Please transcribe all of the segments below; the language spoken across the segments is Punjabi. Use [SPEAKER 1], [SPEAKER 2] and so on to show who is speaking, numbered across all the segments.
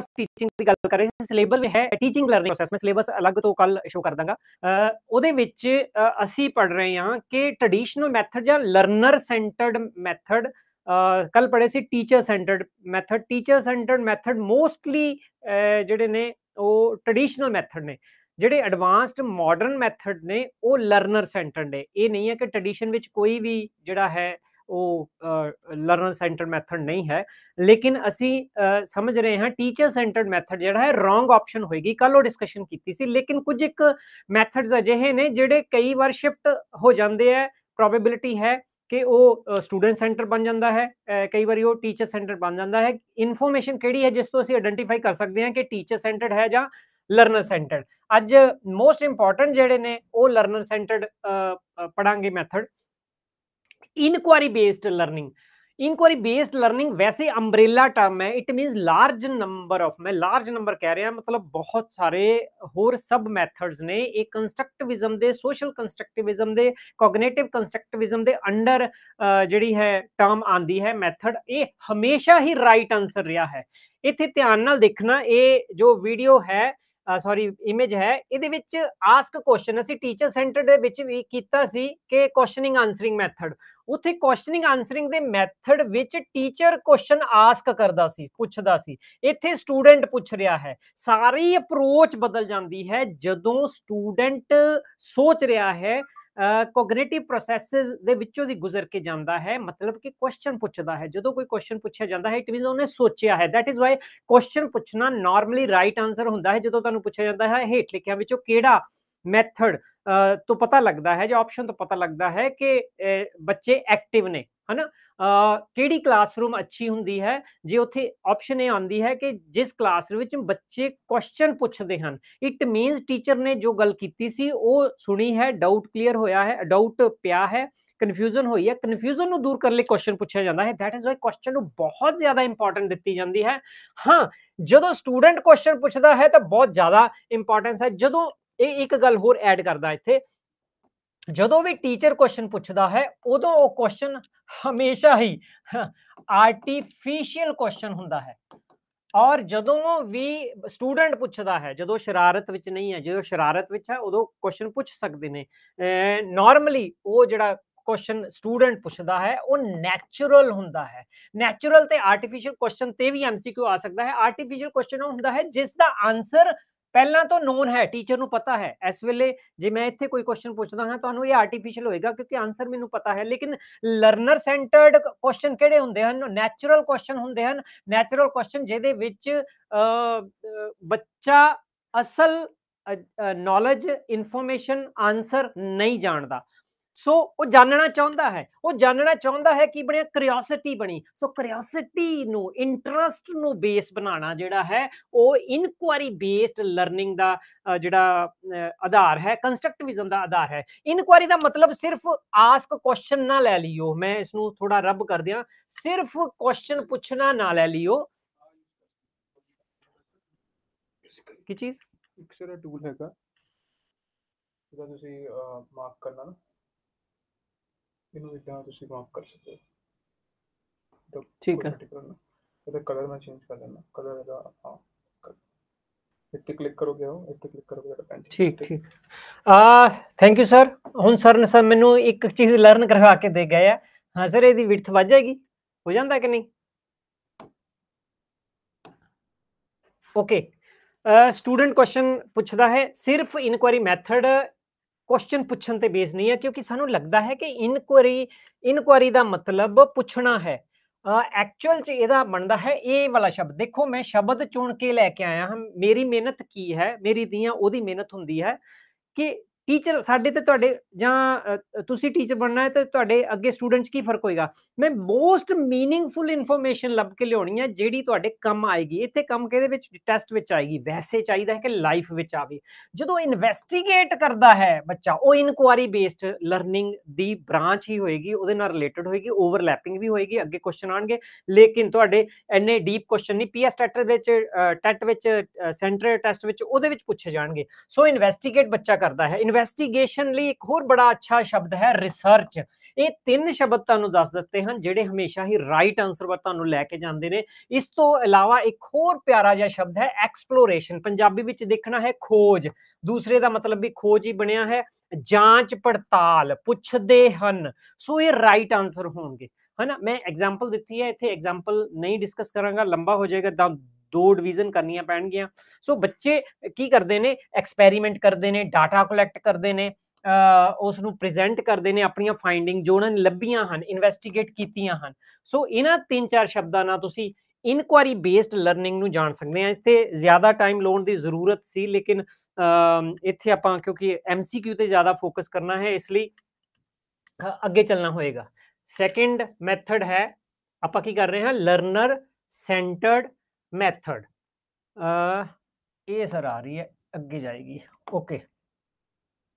[SPEAKER 1] ਆਫ ਟੀਚਿੰਗ ਦੀ ਗੱਲ ਕਰ ਰਹੇ ਸੀ ਸਿਲੇਬਸ ਹੈ ਟੀਚਿੰਗ ਲਰਨਿੰਗ ਪ੍ਰੋਸੈਸ ਮੈਂ ਸਿਲੇਬਸ ਅਲੱਗ ਤੋਂ ਕੱਲ ਸ਼ੋ ਕਰ ਦਾਂਗਾ ਉਹਦੇ ਵਿੱਚ ਅਸੀਂ ਪੜ ਰਹੇ ਹਾਂ ਕਿ ਟ੍ਰੈਡੀਸ਼ਨਲ ਮੈਥਡ ਜਾਂ ਲਰਨਰ ਸੈਂਟਰਡ ਮੈਥਡ ਕੱਲ ਪੜੇ ਸੀ teacher centred method teacher centred method mostly ਜਿਹੜੇ ਨੇ ਉਹ ਟ੍ਰੈਡੀਸ਼ਨਲ ਮੈਥਡ ਨੇ ਜਿਹੜੇ ਐਡਵਾਂਸਡ ਮਾਡਰਨ ਮੈਥਡ ਨੇ ਉਹ ਲਰਨਰ ਸੈਂਟਰਡ ਨੇ ਇਹ ਨਹੀਂ ਹੈ ਕਿ ਟ੍ਰੈਡੀਸ਼ਨ ਵਿੱਚ ਕੋਈ ਵੀ ਜਿਹੜਾ ਹੈ لرنر سینٹر میتھڈ نہیں ہے لیکن اِسی سمجھ رہے ہاں ٹیچر سینٹرڈ میتھڈ جہاں ہے رونگ آپشن ہوئے گی کلو ڈسکشن کی لیکن کچھ ایک میتڈز اجھے نے جہے کئی بار شفٹ ہو جاتے ہے پرابیبلٹی ہے کہ وہ سٹوڈنٹ سینٹر بن جاتا ہے کئی بار وہ ٹیچر سینٹر بن جاتا ہے انفورمیشن کہڑی ہے جس کو اِسی آئیڈینٹیفائی کر سکتے ہیں کہ ٹیچر سینٹر ہے یا لرنر سینٹر اج موسٹ امپورٹنٹ جہے نے وہ لرنر سینٹرڈ پڑھا گے method inquiry inquiry based based learning learning ویسے امبریلا ٹرم ٹرم ہے ہے ہے it means large large number number of میں کہہ رہے ہیں مطلب بہت سارے ہور سب میتھڈز نے ایک دے دے دے سوشل انڈر جڑی آندی میتھڈ ہمیشہ ہی رائٹ آنسر رہا ہے دھیان نال دیکھنا جو ویڈیو ہے بھی امج ہے یہ آسکوشن سینٹرنگ آنسرنگ میتھڈ ਉੱਥੇ ਕੁਐਸਚਨਿੰਗ ਆਨਸਰਿੰਗ ਦੇ ਮੈਥਡ ਵਿੱਚ ਟੀਚਰ ਕੁਐਸਚਨ ਆਸਕ ਕਰਦਾ ਸੀ ਪੁੱਛਦਾ ਸੀ ਇੱਥੇ ਸਟੂਡੈਂਟ ਪੁੱਛ ਰਿਹਾ ਹੈ ਸਾਰੀ ਅਪਰੋਚ ਬਦਲ ਜਾਂਦੀ ਹੈ ਜਦੋਂ ਸਟੂਡੈਂਟ ਸੋਚ ਰਿਹਾ ਹੈ ਕੋਗਨੀਟਿਵ ਪ੍ਰੋਸੈਸਸ ਦੇ ਵਿੱਚੋਂ ਦੀ ਗੁਜ਼ਰ ਕੇ ਜਾਂਦਾ ਹੈ ਮਤਲਬ ਕਿ ਕੁਐਸਚਨ ਪੁੱਛਦਾ ਹੈ ਜਦੋਂ ਕੋਈ ਕੁਐਸਚਨ ਪੁੱਛਿਆ ਜਾਂਦਾ ਹੈ ਇਟ ਮੀਨਸ ਉਹਨੇ ਸੋਚਿਆ ਹੈ ਥੈਟ ਇਜ਼ ਵਾਈ ਕੁਐਸਚਨ ਪੁੱਛਣਾ ਨਾਰਮਲੀ ਰਾਈਟ ਆਨਸਰ ਹੁੰਦਾ ਹੈ ਜਦੋਂ ਤੁਹਾਨੂੰ ਪੁੱਛਿਆ ਜਾਂਦਾ ਹੈ ਹੇਠ ਲਿਖਿਆਂ ਵਿੱਚੋਂ ਕਿਹੜਾ ਮੈਥਡ ਤੋਂ ਪਤਾ ਲੱਗਦਾ ਹੈ ਜਾਂ ਆਪਸ਼ਨ ਤੋਂ ਪਤਾ ਲੱਗਦਾ ਹੈ ਕਿ ਬੱਚੇ ਐਕਟਿਵ ਨੇ ਹਨਾ ਕਿਹੜੀ ਕਲਾਸਰੂਮ ਅੱਛੀ ਹੁੰਦੀ ਹੈ ਜੇ ਉੱਥੇ ਆਪਸ਼ਨ ਇਹ ਆਉਂਦੀ ਹੈ ਕਿ ਜਿਸ ਕਲਾਸ ਵਿੱਚ ਬੱਚੇ ਕੁਐਸਚਨ ਪੁੱਛਦੇ ਹਨ ਇਟ ਮੀਨਸ ਟੀਚਰ ਨੇ ਜੋ ਗੱਲ ਕੀਤੀ ਸੀ ਉਹ ਸੁਣੀ ਹੈ ਡਾਊਟ ਕਲੀਅਰ ਹੋਇਆ ਹੈ ਡਾਊਟ ਪਿਆ ਹੈ ਕਨਫਿਊਜ਼ਨ ਹੋਈ ਹੈ ਕਨਫਿਊਜ਼ਨ ਨੂੰ ਦੂਰ ਕਰਨ ਲਈ ਕੁਐਸਚਨ ਪੁੱਛਿਆ ਜਾਂਦਾ ਹੈ ਥੈਟ ਇਜ਼ ਵਾਈ ਕੁਐਸਚਨ ਨੂੰ ਬਹੁਤ ਜ਼ਿਆਦਾ ਇੰਪੋਰਟੈਂਟ ਦਿੱਤੀ ਜਾਂਦੀ ਹੈ ਹਾਂ ਜਦੋਂ ਸਟੂਡੈਂਟ ਕੁਐਸਚਨ ਪੁੱਛਦਾ ਹੈ ਤਾਂ ਬਹੁਤ ਜ਼ਿਆਦਾ ਇੰਪੋਰਟੈਂਸ ਹੈ ਜਦੋਂ جدو ٹیچر ہے نہیں ہے جب شرارت ہے ادو کو نارملی وہ جاشن سٹوڈنٹ پوچھتا ہے وہ نیچرل ہوں نیچورل آرٹیفیشل کوشچن بھی ایم سیو آ سکتا ہے آرٹیفیشل کوشچن ہے جس کا آنسر ਪਹਿਲਾਂ ਤੋਂ ਨੋਨ ਹੈ ਟੀਚਰ ਨੂੰ ਪਤਾ ਹੈ ਇਸ ਵੇਲੇ ਜੇ ਮੈਂ ਇੱਥੇ ਕੋਈ ਕੁਐਸਚਨ ਪੁੱਛਦਾ ਹਾਂ ਤੁਹਾਨੂੰ ਇਹ ਆਰਟੀਫੀਸ਼ੀਅਲ ਹੋਏਗਾ ਕਿਉਂਕਿ ਆਨਸਰ ਮੈਨੂੰ ਪਤਾ ਹੈ ਲੇਕਿਨ ਲਰਨਰ ਸੈਂਟਰਡ ਕੁਐਸਚਨ ਕਿਹੜੇ ਹੁੰਦੇ ਹਨ ਨੈਚੁਰਲ ਕੁਐਸਚਨ ਹੁੰਦੇ ਹਨ ਨੈਚੁਰਲ ਕੁਐਸਚਨ ਜਿਹਦੇ ਵਿੱਚ ਬੱਚਾ ਅਸਲ ਨੌਲੇਜ ਇਨਫੋਰਮੇਸ਼ਨ ਆਨਸਰ ਨਹੀਂ ਜਾਣਦਾ ਸੋ ਉਹ ਜਾਣਨਾ ਚਾਹੁੰਦਾ ਹੈ ਉਹ ਜਾਣਨਾ ਚਾਹੁੰਦਾ ਹੈ ਕਿ ਬਣਿਆ ਕਰਿਓਸਿਟੀ ਬਣੀ ਸੋ ਕਰਿਓਸਿਟੀ ਨੂੰ ਇੰਟਰਸਟ ਨੂੰ ਬੇਸ ਬਣਾਉਣਾ ਜਿਹੜਾ ਹੈ ਉਹ ਇਨਕੁਆਰੀ ਬੇਸਡ ਲਰਨਿੰਗ ਦਾ ਜਿਹੜਾ ਆਧਾਰ ਹੈ ਕੰਸਟਰਕਟਿਵਿਜ਼ਮ ਦਾ ਆਧਾਰ ਹੈ ਇਨਕੁਆਰੀ ਦਾ ਮਤਲਬ ਸਿਰਫ ਆਸਕ ਕੁਐਸਚਨ ਨਾ ਲੈ ਲਿਓ ਮੈਂ ਇਸ ਨੂੰ ਥੋੜਾ ਰੱਬ ਕਰ ਦਿਆਂ ਸਿਰਫ ਕੁਐਸਚਨ ਪੁੱਛਣਾ ਨਾ ਲੈ ਲਿਓ ਕੀ ਚੀਜ਼ ਇੱਕ ਸਿਰਾ ਟੂਲ ਹੈਗਾ ਜਿਹਦਾ ਤੁਸੀਂ ਮਾਰਕ ਕਰਨਾ ਨਾ ਇਹਨੂੰ ਇਦਾਂ ਤੁਸੀਂ ਮਾਫ ਕਰ ਸਕਦੇ ਹੋ ਤਾਂ ਠੀਕ ਹੈ ਇਹਦਾ ਕਲਰ ਮੈਂ ਚੇਂਜ ਕਰ ਦਿੰਦਾ ਕਲਰ ਇਹਦਾ ਆਪਾਂ ਇੱਥੇ ਕਲਿੱਕ ਕਰੋਗੇ ਹੋ ਇੱਥੇ ਕਲਿੱਕ ਕਰੋਗੇ ਤਾਂ ਪੈਂਟ ਠੀਕ ਠੀਕ ਆ ਥੈਂਕ ਯੂ ਸਰ ਹੁਣ ਸਰ ਨੇ ਸਰ ਮੈਨੂੰ ਇੱਕ ਚੀਜ਼ ਲਰਨ ਕਰਵਾ ਕੇ ਦੇ ਗਏ ਆ ਹਾਂ ਸਰ ਇਹਦੀ ਵਿਡਥ ਵੱਧ ਜਾਏਗੀ ਹੋ ਜਾਂਦਾ ਕਿ ਨਹੀਂ ਓਕੇ ਸਟੂਡੈਂਟ ਕੁਐਸਚਨ ਪੁੱਛਦਾ ਹੈ ਸਿਰਫ ਇਨਕੁਆਇਰੀ ਮੈਥਡ ਕੁਐਸਚਨ ਪੁੱਛਣ ਤੇ ਬੇਸ ਨਹੀਂ ਹੈ ਕਿਉਂਕਿ ਸਾਨੂੰ ਲੱਗਦਾ ਹੈ ਕਿ ਇਨਕੁਆਰੀ ਇਨਕੁਆਰੀ ਦਾ ਮਤਲਬ ਪੁੱਛਣਾ ਹੈ ਐਕਚੁਅਲ ਚ ਇਹਦਾ ਬਣਦਾ ਹੈ ਇਹ ਵਾਲਾ ਸ਼ਬਦ ਦੇਖੋ ਮੈਂ ਸ਼ਬਦ ਚੁਣ ਕੇ ਲੈ ਕੇ ਆਇਆ ਹਾਂ ਮੇਰੀ ਮਿਹਨਤ ਕੀ ਹੈ ਮੇਰੀ ਦੀਆਂ ਉਹਦੀ ਮਿਹਨਤ ਹੁੰਦੀ ਹੈ ਕਿ ਟੀਚਰ ਸਾਡੇ ਤੇ ਤੁਹਾਡੇ ਜਾਂ ਤੁਸੀਂ ਟੀਚਰ ਬਣਨਾ ਹੈ ਤੇ ਤੁਹਾਡੇ ਅੱਗੇ ਸਟੂਡੈਂਟਸ ਕੀ ਫਰਕ ਹੋਏਗਾ ਮੈਂ ਮੋਸਟ मीनिंगफुल ਇਨਫੋਰਮੇਸ਼ਨ ਲੱਭ ਕੇ ਲਿਆਉਣੀ ਹੈ ਜਿਹੜੀ ਤੁਹਾਡੇ ਕੰਮ ਆਏਗੀ ਇੱਥੇ ਕੰਮ ਕਿਹਦੇ ਵਿੱਚ ਟੈਸਟ ਵਿੱਚ ਆਏਗੀ ਵੈਸੇ ਚਾਹੀਦਾ ਹੈ ਕਿ ਲਾਈਫ ਵਿੱਚ ਆਵੇ ਜਦੋਂ ਇਨਵੈਸਟੀਗੇਟ ਕਰਦਾ ਹੈ ਬੱਚਾ ਉਹ ਇਨਕੁਆਰੀ ਬੇਸਡ ਲਰਨਿੰਗ ਦੀ ਬ੍ਰਾਂਚ ਹੀ ਹੋਏਗੀ ਉਹਦੇ ਨਾਲ ਰਿਲੇਟਡ ਹੋਏਗੀ ਓਵਰਲੈਪਿੰਗ ਵੀ ਹੋਏਗੀ ਅੱਗੇ ਕੁਐਸਚਨ ਆਣਗੇ ਲੇਕਿਨ ਤੁਹਾਡੇ ਐਨੇ ਡੀਪ ਕੁਐਸਚਨ ਨਹੀਂ ਪੀਐਸ ਟੈਟ ਵਿੱਚ ਟੈਟ ਵਿੱਚ ਸੈਂਟਰ ਟੈਸਟ ਵਿੱਚ ਉਹਦੇ ਵਿੱਚ ਪੁੱਛੇ ਜਾਣਗੇ ਸੋ ਇਨਵੈਸਟੀਗੇਟ ਬੱਚਾ ਕਰਦਾ ਹੈ ਇਨਵੈਸਟੀਗੇਸ਼ਨ ਲਈ ਇੱਕ ਹੋਰ ਬੜਾ ਅੱਛਾ ਸ਼ਬਦ ਹੈ ਰਿਸਰਚ ਇਹ ਤਿੰਨ ਸ਼ਬਦ ਤੁਹਾਨੂੰ ਦੱਸ ਦਿੱਤੇ ਹਨ ਜਿਹੜੇ ਹਮੇਸ਼ਾ ਹੀ ਰਾਈਟ ਆਨਸਰ ਵੱਲ ਤੁਹਾਨੂੰ ਲੈ ਕੇ ਜਾਂਦੇ ਨੇ ਇਸ ਤੋਂ ਇਲਾਵਾ ਇੱਕ ਹੋਰ ਪਿਆਰਾ ਜਿਹਾ ਸ਼ਬਦ ਹੈ ਐਕਸਪਲੋਰੇਸ਼ਨ ਪੰਜਾਬੀ ਵਿੱਚ ਦੇਖਣਾ ਹੈ ਖੋਜ ਦੂਸਰੇ ਦਾ ਮਤਲਬ ਵੀ ਖੋਜ ਹੀ ਬਣਿਆ ਹੈ ਜਾਂਚ ਪੜਤਾਲ ਪੁੱਛਦੇ ਹਨ ਸੋ ਇਹ ਰਾਈਟ ਆਨਸਰ ਹੋਣਗੇ ਹਨਾ ਮੈਂ ਐਗਜ਼ਾਮਪਲ ਦਿੱਤੀ ਹੈ ਇੱਥੇ ਐਗਜ਼ਾਮਪਲ ਨਹੀਂ ਡਿਸਕਸ ਕਰਾਂਗਾ ਲੰਬਾ ਹੋ ਜਾਏਗਾ ਦੋ ਡਿਵੀਜ਼ਨ ਕਰਨੀਆਂ ਪੈਣਗੀਆਂ ਸੋ ਬੱਚੇ ਕੀ ਕਰਦੇ ਨੇ ਐਕਸਪੈਰੀਮੈਂਟ ਕਰਦੇ ਨੇ ਡਾਟਾ ਕਲੈਕਟ ਕਰਦੇ ਨੇ ਉਸ ਨੂੰ ਪ੍ਰੈਜ਼ੈਂਟ ਕਰਦੇ ਨੇ ਆਪਣੀਆਂ ਫਾਈਂਡਿੰਗ ਜੋ ਉਹਨਾਂ ਨੇ ਲੱਭੀਆਂ ਹਨ ਇਨਵੈਸਟੀਗੇਟ ਕੀਤੀਆਂ ਹਨ ਸੋ ਇਹਨਾਂ ਤਿੰਨ ਚਾਰ ਸ਼ਬਦਾਂ ਨਾਲ ਤੁਸੀਂ ਇਨਕੁਆਰੀ ਬੇਸਡ ਲਰਨਿੰਗ ਨੂੰ ਜਾਣ ਸਕਦੇ ਆ ਇੱਥੇ ਜ਼ਿਆਦਾ ਟਾਈਮ ਲਾਉਣ ਦੀ ਜ਼ਰੂਰਤ ਸੀ ਲੇਕਿਨ ਇੱਥੇ ਆਪਾਂ ਕਿਉਂਕਿ ਐਮਸੀਕਿਊ ਤੇ ਜ਼ਿਆਦਾ ਫੋਕਸ ਕਰਨਾ ਹੈ ਇਸ ਲਈ ਅੱਗੇ ਚੱਲਣਾ ਹੋਏਗਾ ਸੈਕੰਡ ਮੈਥਡ ਹੈ ਆਪਾਂ ਕੀ ਕਰ ਰਹੇ ਹਾਂ ਲਰਨਰ ਸੈਂਟਰਡ میتھڈ یہ سر آ رہی ہے اگے جائے گی اوکے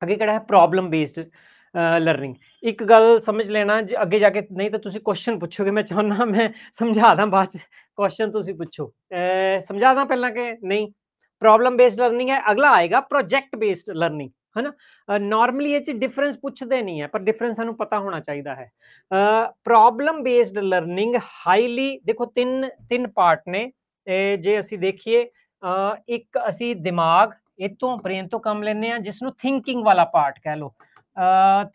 [SPEAKER 1] اگے کہڑا ہے پرابلم بیسڈ لرننگ ایک گل سمجھ لینا جی اگے جا کے نہیں توشن پوچھو کہ میں چاہتا میں سمجھا داں بعد چنچو سمجھا داں پہلے کہ نہیں پرابلم بیسڈ لرننگ ہے اگلا آئے گا پروجیکٹ بیسڈ لرننگ ہے نا نارملی اس ڈفرنس پوچھتے نہیں ہے پر ڈفرنس سنوں پتا ہونا چاہیے پرابلم بیسڈ لرننگ ہائیلی دیکھو تین تین پارٹ نے جی دیکھیے ایک ابھی دماغ یہ تو برین تو کم لینا جس کو تھنکنگ والا پارٹ کہہ لو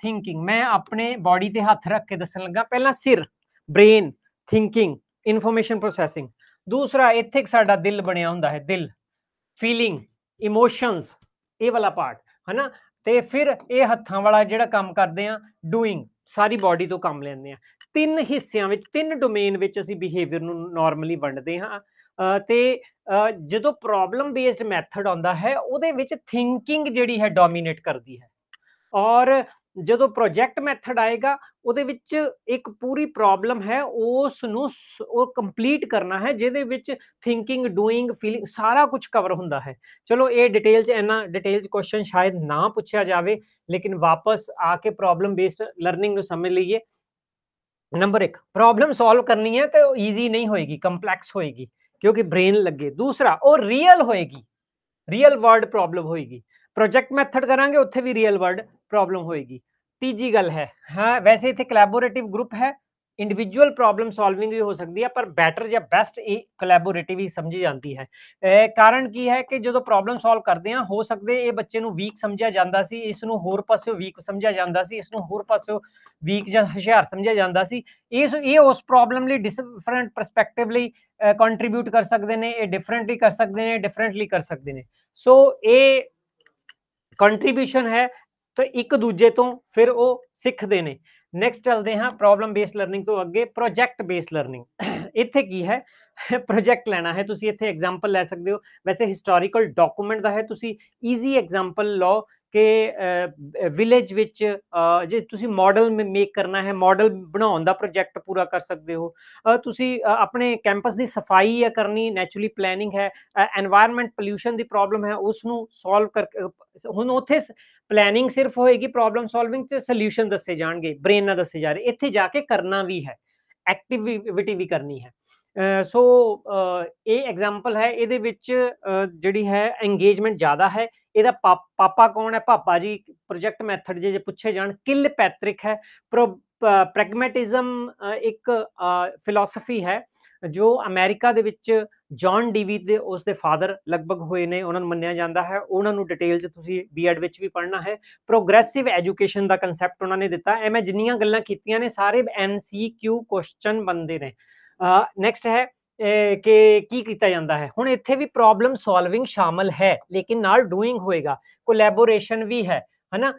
[SPEAKER 1] تھنگ میں اپنے باڈی کے ہاتھ رکھ کے دسن لگا پہلے sir brain thinking information processing دوسرا اتنے دل بنیا ہوں دل فیلنگ اموشنز یہ والا پارٹ ہے نا تو پھر یہ ہاتھوں والا جا کر ڈوئنگ ساری باڈی تو کم لینا تین حصوں میں تین ڈومی بہیویئر نارملی بنڈتے ہاں ਤੇ ਜਦੋਂ ਪ੍ਰੋਬਲਮ ਬੇਸਡ ਮੈਥਡ ਆਉਂਦਾ ਹੈ ਉਹਦੇ ਵਿੱਚ ਥਿੰਕਿੰਗ ਜਿਹੜੀ ਹੈ ਡੋਮੀਨੇਟ ਕਰਦੀ ਹੈ ਔਰ ਜਦੋਂ ਪ੍ਰੋਜੈਕਟ ਮੈਥਡ ਆਏਗਾ ਉਹਦੇ ਵਿੱਚ ਇੱਕ ਪੂਰੀ ਪ੍ਰੋਬਲਮ ਹੈ ਉਸ ਨੂੰ ਉਹ ਕੰਪਲੀਟ ਕਰਨਾ ਹੈ ਜਿਹਦੇ ਵਿੱਚ ਥਿੰਕਿੰਗ ਡੂਇੰਗ ਫੀਲਿੰਗ ਸਾਰਾ ਕੁਝ ਕਵਰ ਹੁੰਦਾ ਹੈ ਚਲੋ ਇਹ ਡਿਟੇਲ ਚ ਇਹਨਾਂ ਡਿਟੇਲ ਚ ਕੁਐਸਚਨ ਸ਼ਾਇਦ ਨਾ ਪੁੱਛਿਆ ਜਾਵੇ ਲੇਕਿਨ ਵਾਪਸ ਆ ਕੇ ਪ੍ਰੋਬਲਮ ਬੇਸਡ ਲਰਨਿੰਗ ਨੂੰ ਸਮਝ ਲਈਏ ਨੰਬਰ 1 ਪ੍ਰੋਬਲਮ ਸੋਲਵ ਕਰਨੀ ਹੈ ਤੇ ਈਜ਼ੀ ਨਹੀਂ ਹੋਏਗੀ ਕੰਪਲੈਕਸ ਹੋਏਗੀ کیونکہ برین لگے دوسرا وہ ریئل ہوئے گی ریئل ورڈ پروبلم ہوئے گی پروجیکٹ میتھڈ کرانے اتنے بھی ریئل ورڈ پروبلم ہوئے گی تیجی گل ہے ہاں ویسے اتنے کلوبوریٹ گروپ ہے ਇੰਡੀਵਿਜੂਅਲ ਪ੍ਰੋਬਲਮ ਸੋਲਵਿੰਗ ਵੀ ਹੋ ਸਕਦੀ ਹੈ ਪਰ ਬੈਟਰ ਜਾਂ ਬੈਸਟ ਇਹ ਕੋਲੈਬੋਰੇਟਿਵ ਹੀ ਸਮਝੀ ਜਾਂਦੀ ਹੈ ਇਹ ਕਾਰਨ ਕੀ ਹੈ ਕਿ ਜਦੋਂ ਪ੍ਰੋਬਲਮ ਸੋਲਵ ਕਰਦੇ ਆ ਹੋ ਸਕਦੇ ਇਹ ਬੱਚੇ ਨੂੰ ਵੀਕ ਸਮਝਿਆ ਜਾਂਦਾ ਸੀ ਇਸ ਨੂੰ ਹੋਰ ਪਾਸਿਓ ਵੀਕ ਸਮਝਿਆ ਜਾਂਦਾ ਸੀ ਇਸ ਨੂੰ ਹੋਰ ਪਾਸਿਓ ਵੀਕ ਜਾਂ ਹੁਸ਼ਿਆਰ ਸਮਝਿਆ ਜਾਂਦਾ ਸੀ ਇਸ ਇਹ ਉਸ ਪ੍ਰੋਬਲਮ ਲਈ ਡਿਫਰੈਂਟ ਪਰਸਪੈਕਟਿਵ ਲਈ ਕੰਟਰੀਬਿਊਟ ਕਰ ਸਕਦੇ ਨੇ ਇਹ ਡਿਫਰੈਂਟਲੀ ਕਰ ਸਕਦੇ ਨੇ ਡਿਫਰੈਂਟਲੀ ਕਰ ਸਕਦੇ ਨੇ ਸੋ ਇਹ ਕੰਟਰੀਬਿਊਸ਼ਨ ਹੈ ਤਾਂ ਇੱਕ ਦੂਜੇ ਤੋਂ ਫਿਰ ਉਹ ਸਿੱਖਦੇ ਨੇ ਨੈਕਸਟ ਚੱਲਦੇ ਹਾਂ ਪ੍ਰੋਬਲਮ ਬੇਸਡ ਲਰਨਿੰਗ ਤੋਂ ਅੱਗੇ ਪ੍ਰੋਜੈਕਟ ਬੇਸਡ ਲਰਨਿੰਗ ਇੱਥੇ ਕੀ ਹੈ ਪ੍ਰੋਜੈਕਟ ਲੈਣਾ ਹੈ ਤੁਸੀਂ ਇੱਥੇ ਐਗਜ਼ਾਮਪਲ ਲੈ ਸਕਦੇ ਹੋ ਵੈਸੇ ਹਿਸਟੋਰੀਕਲ ਡਾਕੂਮੈਂਟ ਦਾ ਹੈ ਤੁਸੀਂ ਈਜ਼ੀ ਐਗਜ਼ਾਮਪਲ ਲਓ ਕਿ ਵਿਲੇਜ ਵਿੱਚ ਜੇ ਤੁਸੀਂ ਮਾਡਲ ਮੇਕ ਕਰਨਾ ਹੈ ਮਾਡਲ ਬਣਾਉਣ ਦਾ ਪ੍ਰੋਜੈਕਟ ਪੂਰਾ ਕਰ ਸਕਦੇ ਹੋ ਤੁਸੀਂ ਆਪਣੇ ਕੈਂਪਸ ਦੀ ਸਫਾਈ ਹੈ ਕਰਨੀ ਨੇਚਰਲੀ ਪਲੈਨਿੰਗ ਹੈ এনवायरमेंट ਪੋਲੂਸ਼ਨ ਦੀ ਪ੍ਰੋਬਲਮ ਹੈ ਉਸ ਨੂੰ ਸੋਲਵ ਕਰ ਹੁਣ ਉਥੇ ਪਲੈਨਿੰਗ ਸਿਰਫ ਹੋਏਗੀ ਪ੍ਰੋਬਲਮ ਸੋਲਵਿੰਗ ਚ ਸੋਲੂਸ਼ਨ ਦੱਸੇ ਜਾਣਗੇ ਬ੍ਰੇਨ ਨਾਲ ਦੱਸੇ ਜਾ ਰਹੇ ਇੱਥੇ ਜਾ ਕੇ ਕਰਨਾ ਵੀ ਹੈ ਐਕਟੀਵਿਟੀ ਵੀ ਕਰਨੀ ਹੈ ਸੋ ਇਹ ਐਗਜ਼ਾਮਪਲ ਹੈ ਇਹਦੇ ਵਿੱਚ ਜਿਹੜੀ ਹੈ ਐਂਗੇਜਮੈਂਟ ਜ਼ਿਆਦਾ ਹੈ ਇਹਦਾ ਪਾਪਾ ਕੌਣ ਹੈ ਪਾਪਾ ਜੀ ਪ੍ਰੋਜੈਕਟ ਮੈਥਡ ਜੇ ਪੁੱਛੇ ਜਾਣ ਕਿਲ ਪੈਟ੍ਰਿਕ ਹੈ ਪ੍ਰੈਗਮੈਟਿਜ਼ਮ ਇੱਕ ਫਿਲਾਸਫੀ ਹੈ ਜੋ ਅਮਰੀਕਾ ਦੇ ਵਿੱਚ ਜੌਨ ਡੀਵੀ ਦੇ ਉਸ ਦੇ ਫਾਦਰ ਲਗਭਗ ਹੋਏ ਨੇ ਉਹਨਾਂ ਨੂੰ ਮੰਨਿਆ ਜਾਂਦਾ ਹੈ ਉਹਨਾਂ ਨੂੰ ਡਿਟੇਲ 'ਚ ਤੁਸੀਂ ਬੀਐਡ ਵਿੱਚ ਵੀ ਪੜ੍ਹਨਾ ਹੈ ਪ੍ਰੋਗਰੈਸਿਵ ਐਜੂਕੇਸ਼ਨ ਦਾ ਕਨਸੈਪਟ ਉਹਨਾਂ ਨੇ ਦਿੱਤਾ ਐ ਮੈਂ ਜਿੰਨੀਆਂ ਗੱਲਾਂ ਕੀਤੀਆਂ ਨੇ ਸਾਰੇ ਐਮਸੀਕਿਊ ਕੁਐਸਚਨ ਬੰਦੇ ਨੇ ਨੈਕਸਟ ਹੈ ਕਿ ਕੀ ਕੀਤਾ ਜਾਂਦਾ ਹੈ ਹੁਣ ਇੱਥੇ ਵੀ ਪ੍ਰੋਬਲਮ ਸੋਲਵਿੰਗ ਸ਼ਾਮਲ ਹੈ ਲੇਕਿਨ ਨਾਲ ਡੂਇੰਗ ਹੋਏਗਾ ਕੋਲੈਬੋਰੇਸ਼ਨ ਵੀ ਹੈ ਹਨਾ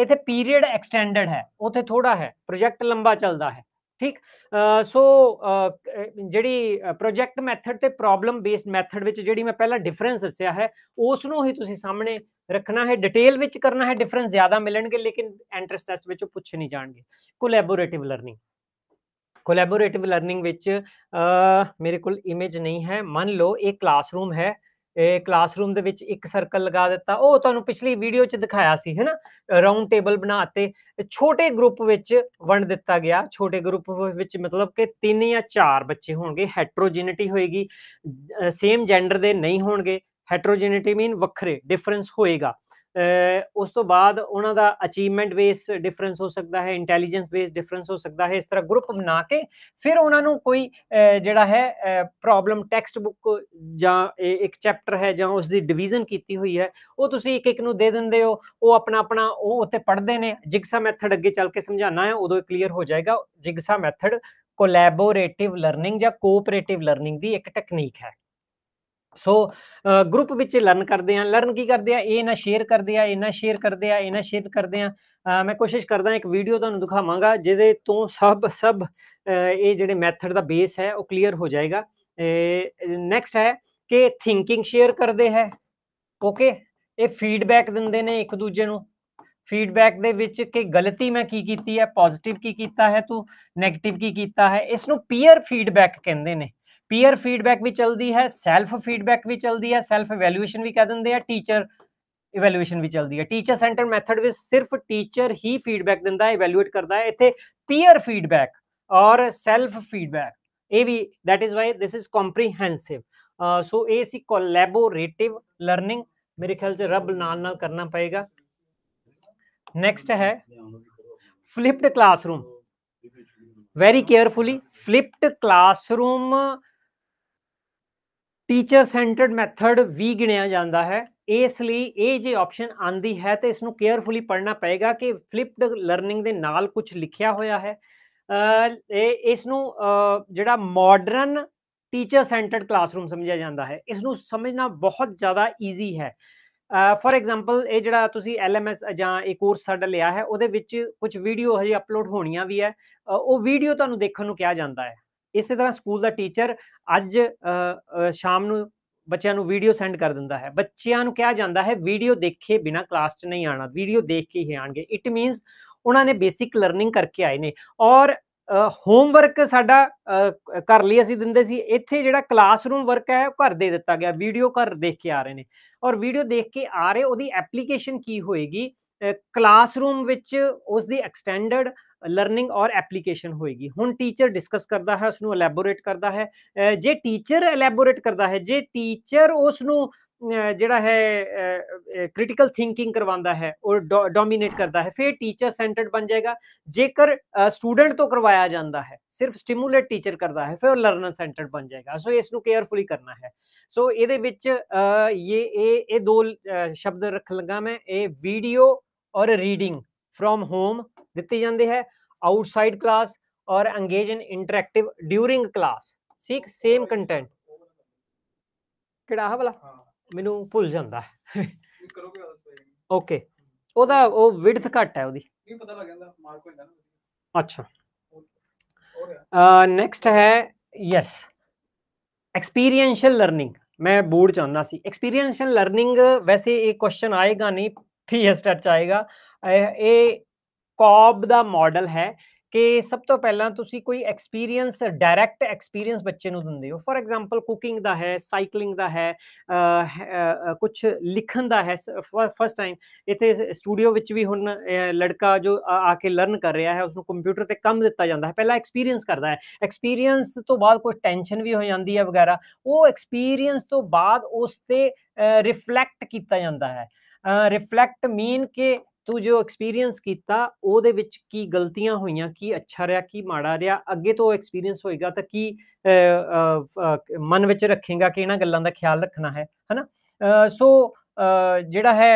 [SPEAKER 1] ਇੱਥੇ ਪੀਰੀਅਡ ਐਕਸਟੈਂਡਡ ਹੈ ਉਥੇ ਥੋੜਾ ਹੈ ਪ੍ਰੋਜੈਕਟ ਲੰਬਾ ਚੱਲਦਾ ਹੈ ਠੀਕ ਸੋ ਜਿਹੜੀ ਪ੍ਰੋਜੈਕਟ ਮੈਥਡ ਤੇ ਪ੍ਰੋਬਲਮ ਬੇਸਡ ਮੈਥਡ ਵਿੱਚ ਜਿਹੜੀ ਮੈਂ ਪਹਿਲਾਂ ਡਿਫਰੈਂਸ ਦੱਸਿਆ ਹੈ ਉਸ ਨੂੰ ਹੀ ਤੁਸੀਂ ਸਾਹਮਣੇ ਰੱਖਣਾ ਹੈ ਡਿਟੇਲ ਵਿੱਚ ਕਰਨਾ ਹੈ ਡਿਫਰੈਂਸ ਜ਼ਿਆਦਾ ਮਿਲਣਗੇ ਲੇਕਿਨ ਐਂਟਰੈਂਸ ਟੈਸਟ ਵਿੱਚ ਪੁੱਛੇ ਨਹੀਂ ਜਾਣਗੇ ਕੋਲੈਬੋਰੇਟਿਵ ਲਰਨਿੰਗ ਕੋਲੈਬੋਰੇਟਿਵ ਲਰਨਿੰਗ ਵਿੱਚ ਮੇਰੇ ਕੋਲ ਇਮੇਜ ਨਹੀਂ ਹੈ ਮੰਨ ਲਓ ਇਹ ਕਲਾਸਰੂਮ ਹੈ ਇਹ ਕਲਾਸਰੂਮ ਦੇ ਵਿੱਚ ਇੱਕ ਸਰਕਲ ਲਗਾ ਦਿੱਤਾ ਉਹ ਤੁਹਾਨੂੰ ਪਿਛਲੀ ਵੀਡੀਓ 'ਚ ਦਿਖਾਇਆ ਸੀ ਹੈਨਾ ਰਾਉਂਡ ਟੇਬਲ ਬਣਾਤੇ ਛੋਟੇ ਗਰੁੱਪ ਵਿੱਚ ਵੰਡ ਦਿੱਤਾ ਗਿਆ ਛੋਟੇ ਗਰੁੱਪ ਵਿੱਚ ਮਤਲਬ ਕਿ ਤਿੰਨ ਜਾਂ ਚਾਰ ਬੱਚੇ ਹੋਣਗੇ ਹੈਟਰੋਜੀਨਿਟੀ ਹੋਏਗੀ ਸੇਮ ਜੈਂਡਰ ਦੇ ਨਹੀਂ ਹੋਣਗੇ ਹੈਟਰੋਜੀਨਿਟੀ ਮੀਨ ਵੱਖਰੇ ਡਿਫਰੈਂਸ ਹੋਏਗਾ ਉਸ ਤੋਂ ਬਾਅਦ ਉਹਨਾਂ ਦਾ ਅਚੀਵਮੈਂਟ ਬੇਸ ਡਿਫਰੈਂਸ ਹੋ ਸਕਦਾ ਹੈ ਇੰਟੈਲੀਜੈਂਸ ਬੇਸ ਡਿਫਰੈਂਸ ਹੋ ਸਕਦਾ ਹੈ ਇਸ ਤਰ੍ਹਾਂ ਗਰੁੱਪ ਬਣਾ ਕੇ ਫਿਰ ਉਹਨਾਂ ਨੂੰ ਕੋਈ ਜਿਹੜਾ ਹੈ ਪ੍ਰੋਬਲਮ ਟੈਕਸਟ ਬੁੱਕ ਜਾਂ ਇੱਕ ਚੈਪਟਰ ਹੈ ਜਾਂ ਉਸ ਦੀ ਡਿਵੀਜ਼ਨ ਕੀਤੀ ਹੋਈ ਹੈ ਉਹ ਤੁਸੀਂ ਇੱਕ ਇੱਕ ਨੂੰ ਦੇ ਦਿੰਦੇ ਹੋ ਉਹ ਆਪਣਾ ਆਪਣਾ ਉਹ ਉੱਥੇ ਪੜ੍ਹਦੇ ਨੇ ਜਿਗਸਾ ਮੈਥਡ ਅੱਗੇ ਚੱਲ ਕੇ ਸਮਝਾਣਾ ਹੈ ਉਦੋਂ ਕਲੀਅਰ ਹੋ ਜਾਏਗਾ ਜਿਗਸਾ ਮੈਥਡ ਕੋਲੈਬੋਰੇਟਿਵ ਲਰਨਿੰਗ ਜਾਂ ਕੋਆਪਰੇਟਿਵ ਲਰਨਿੰਗ ਦੀ ਇੱਕ ਟੈਕਨੀਕ ਹੈ ਸੋ ਗਰੁੱਪ ਵਿੱਚ ਲਰਨ ਕਰਦੇ ਆ ਲਰਨ ਕੀ ਕਰਦੇ ਆ ਇਹ ਨਾ ਸ਼ੇਅਰ ਕਰਦੇ ਆ ਇਹਨਾਂ ਸ਼ੇਅਰ ਕਰਦੇ ਆ ਇਹਨਾਂ ਸ਼ੇਅਰ ਕਰਦੇ ਆ ਮੈਂ ਕੋਸ਼ਿਸ਼ ਕਰਦਾ ਇੱਕ ਵੀਡੀਓ ਤੁਹਾਨੂੰ ਦਿਖਾਵਾਂਗਾ ਜਿਹਦੇ ਤੋਂ ਸਭ ਸਭ ਇਹ ਜਿਹੜੇ ਮੈਥਡ ਦਾ ਬੇਸ ਹੈ ਉਹ ਕਲੀਅਰ ਹੋ ਜਾਏਗਾ ਨੈਕਸਟ ਹੈ ਕਿ ਥਿੰਕਿੰਗ ਸ਼ੇਅਰ ਕਰਦੇ ਹੈ ਓਕੇ ਇਹ ਫੀਡਬੈਕ ਦਿੰਦੇ ਨੇ ਇੱਕ ਦੂਜੇ ਨੂੰ ਫੀਡਬੈਕ ਦੇ ਵਿੱਚ ਕਿ ਗਲਤੀ ਮੈਂ ਕੀ ਕੀਤੀ ਹੈ ਪੋਜ਼ਿਟਿਵ ਕੀ ਕੀਤਾ ਹੈ ਤੂੰ 네ਗੇਟਿਵ ਕੀ ਕੀਤਾ ਹੈ ਇਸ ਨੂੰ ਪੀਅਰ ਫੀਡਬੈਕ ਕਹਿੰਦੇ ਨੇ پیئر فیڈ بیک بھی چلتی ہے سیلف فیڈ بیک بھی چلتی ہے سیلف ایویلوشن بھی کہہ دیں ٹیچر ایویلوشن بھی چلتی ہے ٹیچر سینٹر میتھڈ صرف ٹیچر ہی فیڈ بیک دلوٹ کرتا ہے اتنے پیئر فیڈ بیک اور سیلف فیڈ بیک یہ سو یہ سکورٹ لرننگ میرے خیال سے رب نا پائے گا نیکسٹ ہے flipped classroom very carefully flipped classroom teacher centred method ਵੀ ਗਿਣਿਆ ਜਾਂਦਾ ਹੈ ਇਸ ਲਈ ਇਹ ਜੇ ਆਪਸ਼ਨ ਆਂਦੀ ਹੈ ਤੇ ਇਸ ਨੂੰ ਕੇਅਰਫੁਲੀ ਪੜ੍ਹਨਾ ਪਏਗਾ ਕਿ ਫਲਿਪਡ ਲਰਨਿੰਗ ਦੇ ਨਾਲ ਕੁਝ ਲਿਖਿਆ ਹੋਇਆ ਹੈ ਇਸ ਨੂੰ ਜਿਹੜਾ ਮਾਡਰਨ ਟੀਚਰ ਸੈਂਟਰਡ ਕਲਾਸਰੂਮ ਸਮਝਿਆ ਜਾਂਦਾ ਹੈ ਇਸ ਨੂੰ ਸਮਝਣਾ ਬਹੁਤ ਜ਼ਿਆਦਾ ਈਜ਼ੀ ਹੈ ਫੋਰ ਐਗਜ਼ਾਮਪਲ ਇਹ ਜਿਹੜਾ ਤੁਸੀਂ ਐਲਐਮਐਸ ਜਾਂ ਇਹ ਕੋਰਸ ਸਾਡਾ ਲਿਆ ਹੈ ਉਹਦੇ ਵਿੱਚ ਕੁਝ ਵੀਡੀਓ ਹਜੇ ਅਪਲੋਡ ਹੋਣੀਆਂ ਵੀ ਹੈ ਉਹ ਵੀਡੀਓ ਤੁਹਾਨੂੰ ਦੇਖਣ ਨੂੰ ਕਿਹਾ ਜਾਂਦਾ ਹੈ ਇਸੇ ਤਰ੍ਹਾਂ ਸਕੂਲ ਦਾ ਟੀਚਰ ਅੱਜ ਸ਼ਾਮ ਨੂੰ ਬੱਚਿਆਂ ਨੂੰ ਵੀਡੀਓ ਸੈਂਡ ਕਰ ਦਿੰਦਾ ਹੈ ਬੱਚਿਆਂ ਨੂੰ ਕਿਹਾ ਜਾਂਦਾ ਹੈ ਵੀਡੀਓ ਦੇਖੇ ਬਿਨਾ ਕਲਾਸ 'ਚ ਨਹੀਂ ਆਣਾ ਵੀਡੀਓ ਦੇਖ ਕੇ ਹੀ ਆਣਗੇ ਇਟ ਮੀਨਸ ਉਹਨਾਂ ਨੇ ਬੇਸਿਕ ਲਰਨਿੰਗ ਕਰਕੇ ਆਏ ਨੇ ਔਰ ਹੋਮਵਰਕ ਸਾਡਾ ਕਰ ਲਈ ਅਸੀਂ ਦਿੰਦੇ ਸੀ ਇੱਥੇ ਜਿਹੜਾ ਕਲਾਸਰੂਮ ਵਰਕ ਹੈ ਉਹ ਘਰ ਦੇ ਦਿੱਤਾ ਗਿਆ ਵੀਡੀਓ ਘਰ ਦੇਖ ਕੇ ਆ ਰਹੇ ਨੇ ਔਰ ਵੀਡੀਓ ਦੇਖ ਕੇ ਆ ਰਹੇ ਉਹਦੀ ਐਪਲੀਕੇਸ਼ਨ ਕੀ ਹੋਏਗੀ ਕਲਾਸਰੂਮ ਵਿੱਚ ਉਸ ਦੀ ਐਕਸਟੈਂਡਡ لرنگ اور ایپلی کے ہوئے گی ہوں ٹیچر ڈسکس کرتا ہے اس کو الیبوریٹ کرتا ہے جی ٹیچر الیبوریٹ کرتا ہے جی ٹیچر اسکل تھنکنگ کروایا ہے اور ڈومیٹ کرتا ہے پھر ٹیچر سینٹرڈ بن جائے گا جیکر سٹوڈنٹ تو کروایا جاتا ہے صرف سٹیمولیٹ ٹیچر کرتا ہے پھر لرنر سینٹر بن جائے گا سو اس کو کیئرفلی کرنا ہے سو یہ دو شبد رکھن لگا میں ਫਰੋਮ ਹੋਮ ਦਿੱਤੀ ਜਾਂਦੀ ਹੈ ਆਊਟਸਾਈਡ ਕਲਾਸ ਔਰ engage in interactive during class seek same content ਕਿਹੜਾ ਆ ਵਾਲਾ ਮੈਨੂੰ ਭੁੱਲ ਜਾਂਦਾ ਹੈ ਓਕੇ ਉਹਦਾ ਉਹ ਵਿਡਥ ਘੱਟ ਹੈ ਉਹਦੀ ਨਹੀਂ ਪਤਾ ਲੱਗ ਜਾਂਦਾ ਮਾਰਕ ਹੋ ਜਾਂਦਾ ਅੱਛਾ ਨੈਕਸਟ ਹੈ ਯੈਸ ਐਕਸਪੀਰੀਐਂਸ਼ੀਅਲ ਲਰਨਿੰਗ ਮੈਂ ਬੋਰਡ ਚਾਹੁੰਦਾ ਸੀ ਐਕਸਪੀਰੀਐਂਸ਼ੀਅਲ ਲਰਨਿੰਗ ਵੈਸੇ ਇਹ ਕੁਐਸਚਨ ਆਏਗਾ ਨਹੀਂ ਪੀਐਸ ਟੈਟ ਚ ਆਏਗਾ ਇਹ ਕੋਬ ਦਾ ਮਾਡਲ ਹੈ ਕਿ ਸਭ ਤੋਂ ਪਹਿਲਾਂ ਤੁਸੀਂ ਕੋਈ ਐਕਸਪੀਰੀਅੰਸ ਡਾਇਰੈਕਟ ਐਕਸਪੀਰੀਅੰਸ ਬੱਚੇ ਨੂੰ ਦਿੰਦੇ ਹੋ ਫੋਰ ਐਗਜ਼ਾਮਪਲ ਕੁਕਿੰਗ ਦਾ ਹੈ ਸਾਈਕਲਿੰਗ ਦਾ ਹੈ ਕੁਝ ਲਿਖਣ ਦਾ ਹੈ ਫਸਟ ਟਾਈਮ ਇਥੇ ਸਟੂਡੀਓ ਵਿੱਚ ਵੀ ਹੁਣ ਲੜਕਾ ਜੋ ਆ ਕੇ ਲਰਨ ਕਰ ਰਿਹਾ ਹੈ ਉਸ ਨੂੰ ਕੰਪਿਊਟਰ ਤੇ ਕੰਮ ਦਿੱਤਾ ਜਾਂਦਾ ਹੈ ਪਹਿਲਾਂ ਐਕਸਪੀਰੀਅੰਸ ਕਰਦਾ ਹੈ ਐਕਸਪੀਰੀਅੰਸ ਤੋਂ ਬਾਅਦ ਕੋਈ ਟੈਨਸ਼ਨ ਵੀ ਹੋ ਜਾਂਦੀ ਹੈ ਵਗੈਰਾ ਉਹ ਐਕਸਪੀਰੀਅੰਸ ਤੋਂ ਬਾਅਦ ਉਸ ਤੇ ਰਿਫਲੈਕਟ ਕੀਤਾ ਜਾਂਦਾ ਹੈ ਰਿਫਲੈਕਟ ਮੀਨ ਕਿ ਤੂੰ ਜੋ ਐਕਸਪੀਰੀਅੰਸ ਕੀਤਾ ਉਹਦੇ ਵਿੱਚ ਕੀ ਗਲਤੀਆਂ ਹੋਈਆਂ ਕੀ ਅੱਛਾ ਰਿਹਾ ਕੀ ਮਾੜਾ ਰਿਹਾ ਅੱਗੇ ਤੋਂ ਐਕਸਪੀਰੀਅੰਸ ਹੋਏਗਾ ਤਾਂ ਕੀ ਮਨ ਵਿੱਚ ਰੱਖੇਗਾ ਕਿ ਇਹਨਾਂ ਗੱਲਾਂ ਦਾ ਖਿਆਲ ਰੱਖਣਾ ਹੈ ਹਨਾ ਸੋ ਜਿਹੜਾ ਹੈ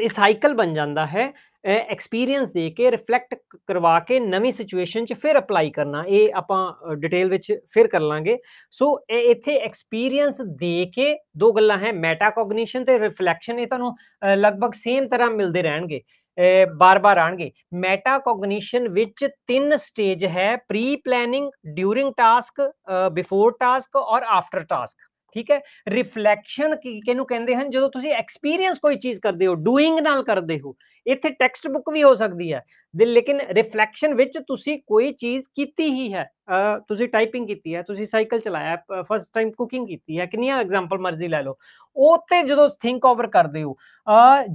[SPEAKER 1] ਇਹ ਸਾਈਕਲ ਬਣ ਜਾਂਦਾ ਹੈ ਐਕਸਪੀਰੀਅੰਸ ਦੇ ਕੇ ਰਿਫਲੈਕਟ ਕਰਵਾ ਕੇ ਨਵੀਂ ਸਿਚੁਏਸ਼ਨ 'ਚ ਫਿਰ ਅਪਲਾਈ ਕਰਨਾ ਇਹ ਆਪਾਂ ਡਿਟੇਲ ਵਿੱਚ ਫਿਰ ਕਰ ਲਾਂਗੇ ਸੋ ਇੱਥੇ ਐਕਸਪੀਰੀਅੰਸ ਦੇ ਕੇ ਦੋ ਗੱਲਾਂ ਹੈ ਮੈਟਾਕੋਗਨੀਸ਼ਨ ਤੇ ਰਿਫਲੈਕਸ਼ਨ ਇਹ ਤੁਹਾਨੂੰ ਲਗਭਗ ਸੇਮ ਤਰ੍ਹਾਂ ਮਿਲਦੇ ਰਹਿਣਗੇ ਬਾਰ-ਬਾਰ ਆਣਗੇ ਮੈਟਾਕੋਗਨੀਸ਼ਨ ਵਿੱਚ ਤਿੰਨ ਸਟੇਜ ਹੈ pre planning during task before task ਔਰ ਆਫਟਰ ਟਾਸਕ ਠੀਕ ਹੈ ਰਿਫਲੈਕਸ਼ਨ ਕਿਹਨੂੰ ਕਹਿੰਦੇ ਹਨ ਜਦੋਂ ਤੁਸੀਂ ਐਕਸਪੀਰੀਅੰਸ ਕੋਈ ਚੀਜ਼ ਕਰਦੇ ਹੋ ਡੂਇੰਗ ਨਾਲ ਕਰਦੇ ਹੋ ਇੱਥੇ ਟੈਕਸਟ ਬੁੱਕ ਵੀ ਹੋ ਸਕਦੀ ਹੈ ਦੇ ਲੇਕਿਨ ਰਿਫਲੈਕਸ਼ਨ ਵਿੱਚ ਤੁਸੀਂ ਕੋਈ ਚੀਜ਼ ਕੀਤੀ ਹੀ ਹੈ ਤੁਸੀਂ ਟਾਈਪਿੰਗ ਕੀਤੀ ਹੈ ਤੁਸੀਂ ਸਾਈਕਲ ਚਲਾਇਆ ਫਸਟ ਟਾਈਮ ਕੁਕਿੰਗ ਕੀਤੀ ਹੈ ਕਿੰਨੀਆਂ ਐਗਜ਼ਾਮਪਲ ਮਰਜ਼ੀ ਲੈ ਲਓ ਉੱਤੇ ਜਦੋਂ ਥਿੰਕ ਓਵਰ ਕਰਦੇ ਹੋ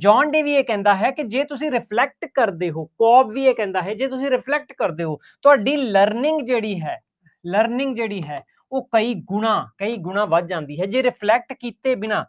[SPEAKER 1] ਜੌਨ ਡੇਵੀ ਇਹ ਕਹਿੰਦਾ ਹੈ ਕਿ ਜੇ ਤੁਸੀਂ ਰਿਫਲੈਕਟ ਕਰਦੇ ਹੋ ਕੋਬ ਵੀ ਇਹ ਕਹਿੰਦਾ ਹੈ ਜੇ ਤੁਸੀਂ ਰਿਫਲੈਕਟ ਕਰਦੇ ਹੋ ਤੁਹਾਡੀ ਲਰਨਿੰਗ ਜਿਹੜੀ ਹੈ ਲਰਨਿੰਗ ਜਿਹੜੀ ਹੈ ਉਹ ਕਈ ਗੁਣਾ ਕਈ ਗੁਣਾ ਵੱਧ ਜਾਂਦੀ ਹੈ ਜੇ ਰਿਫਲੈਕਟ ਕੀਤੇ ਬਿਨਾ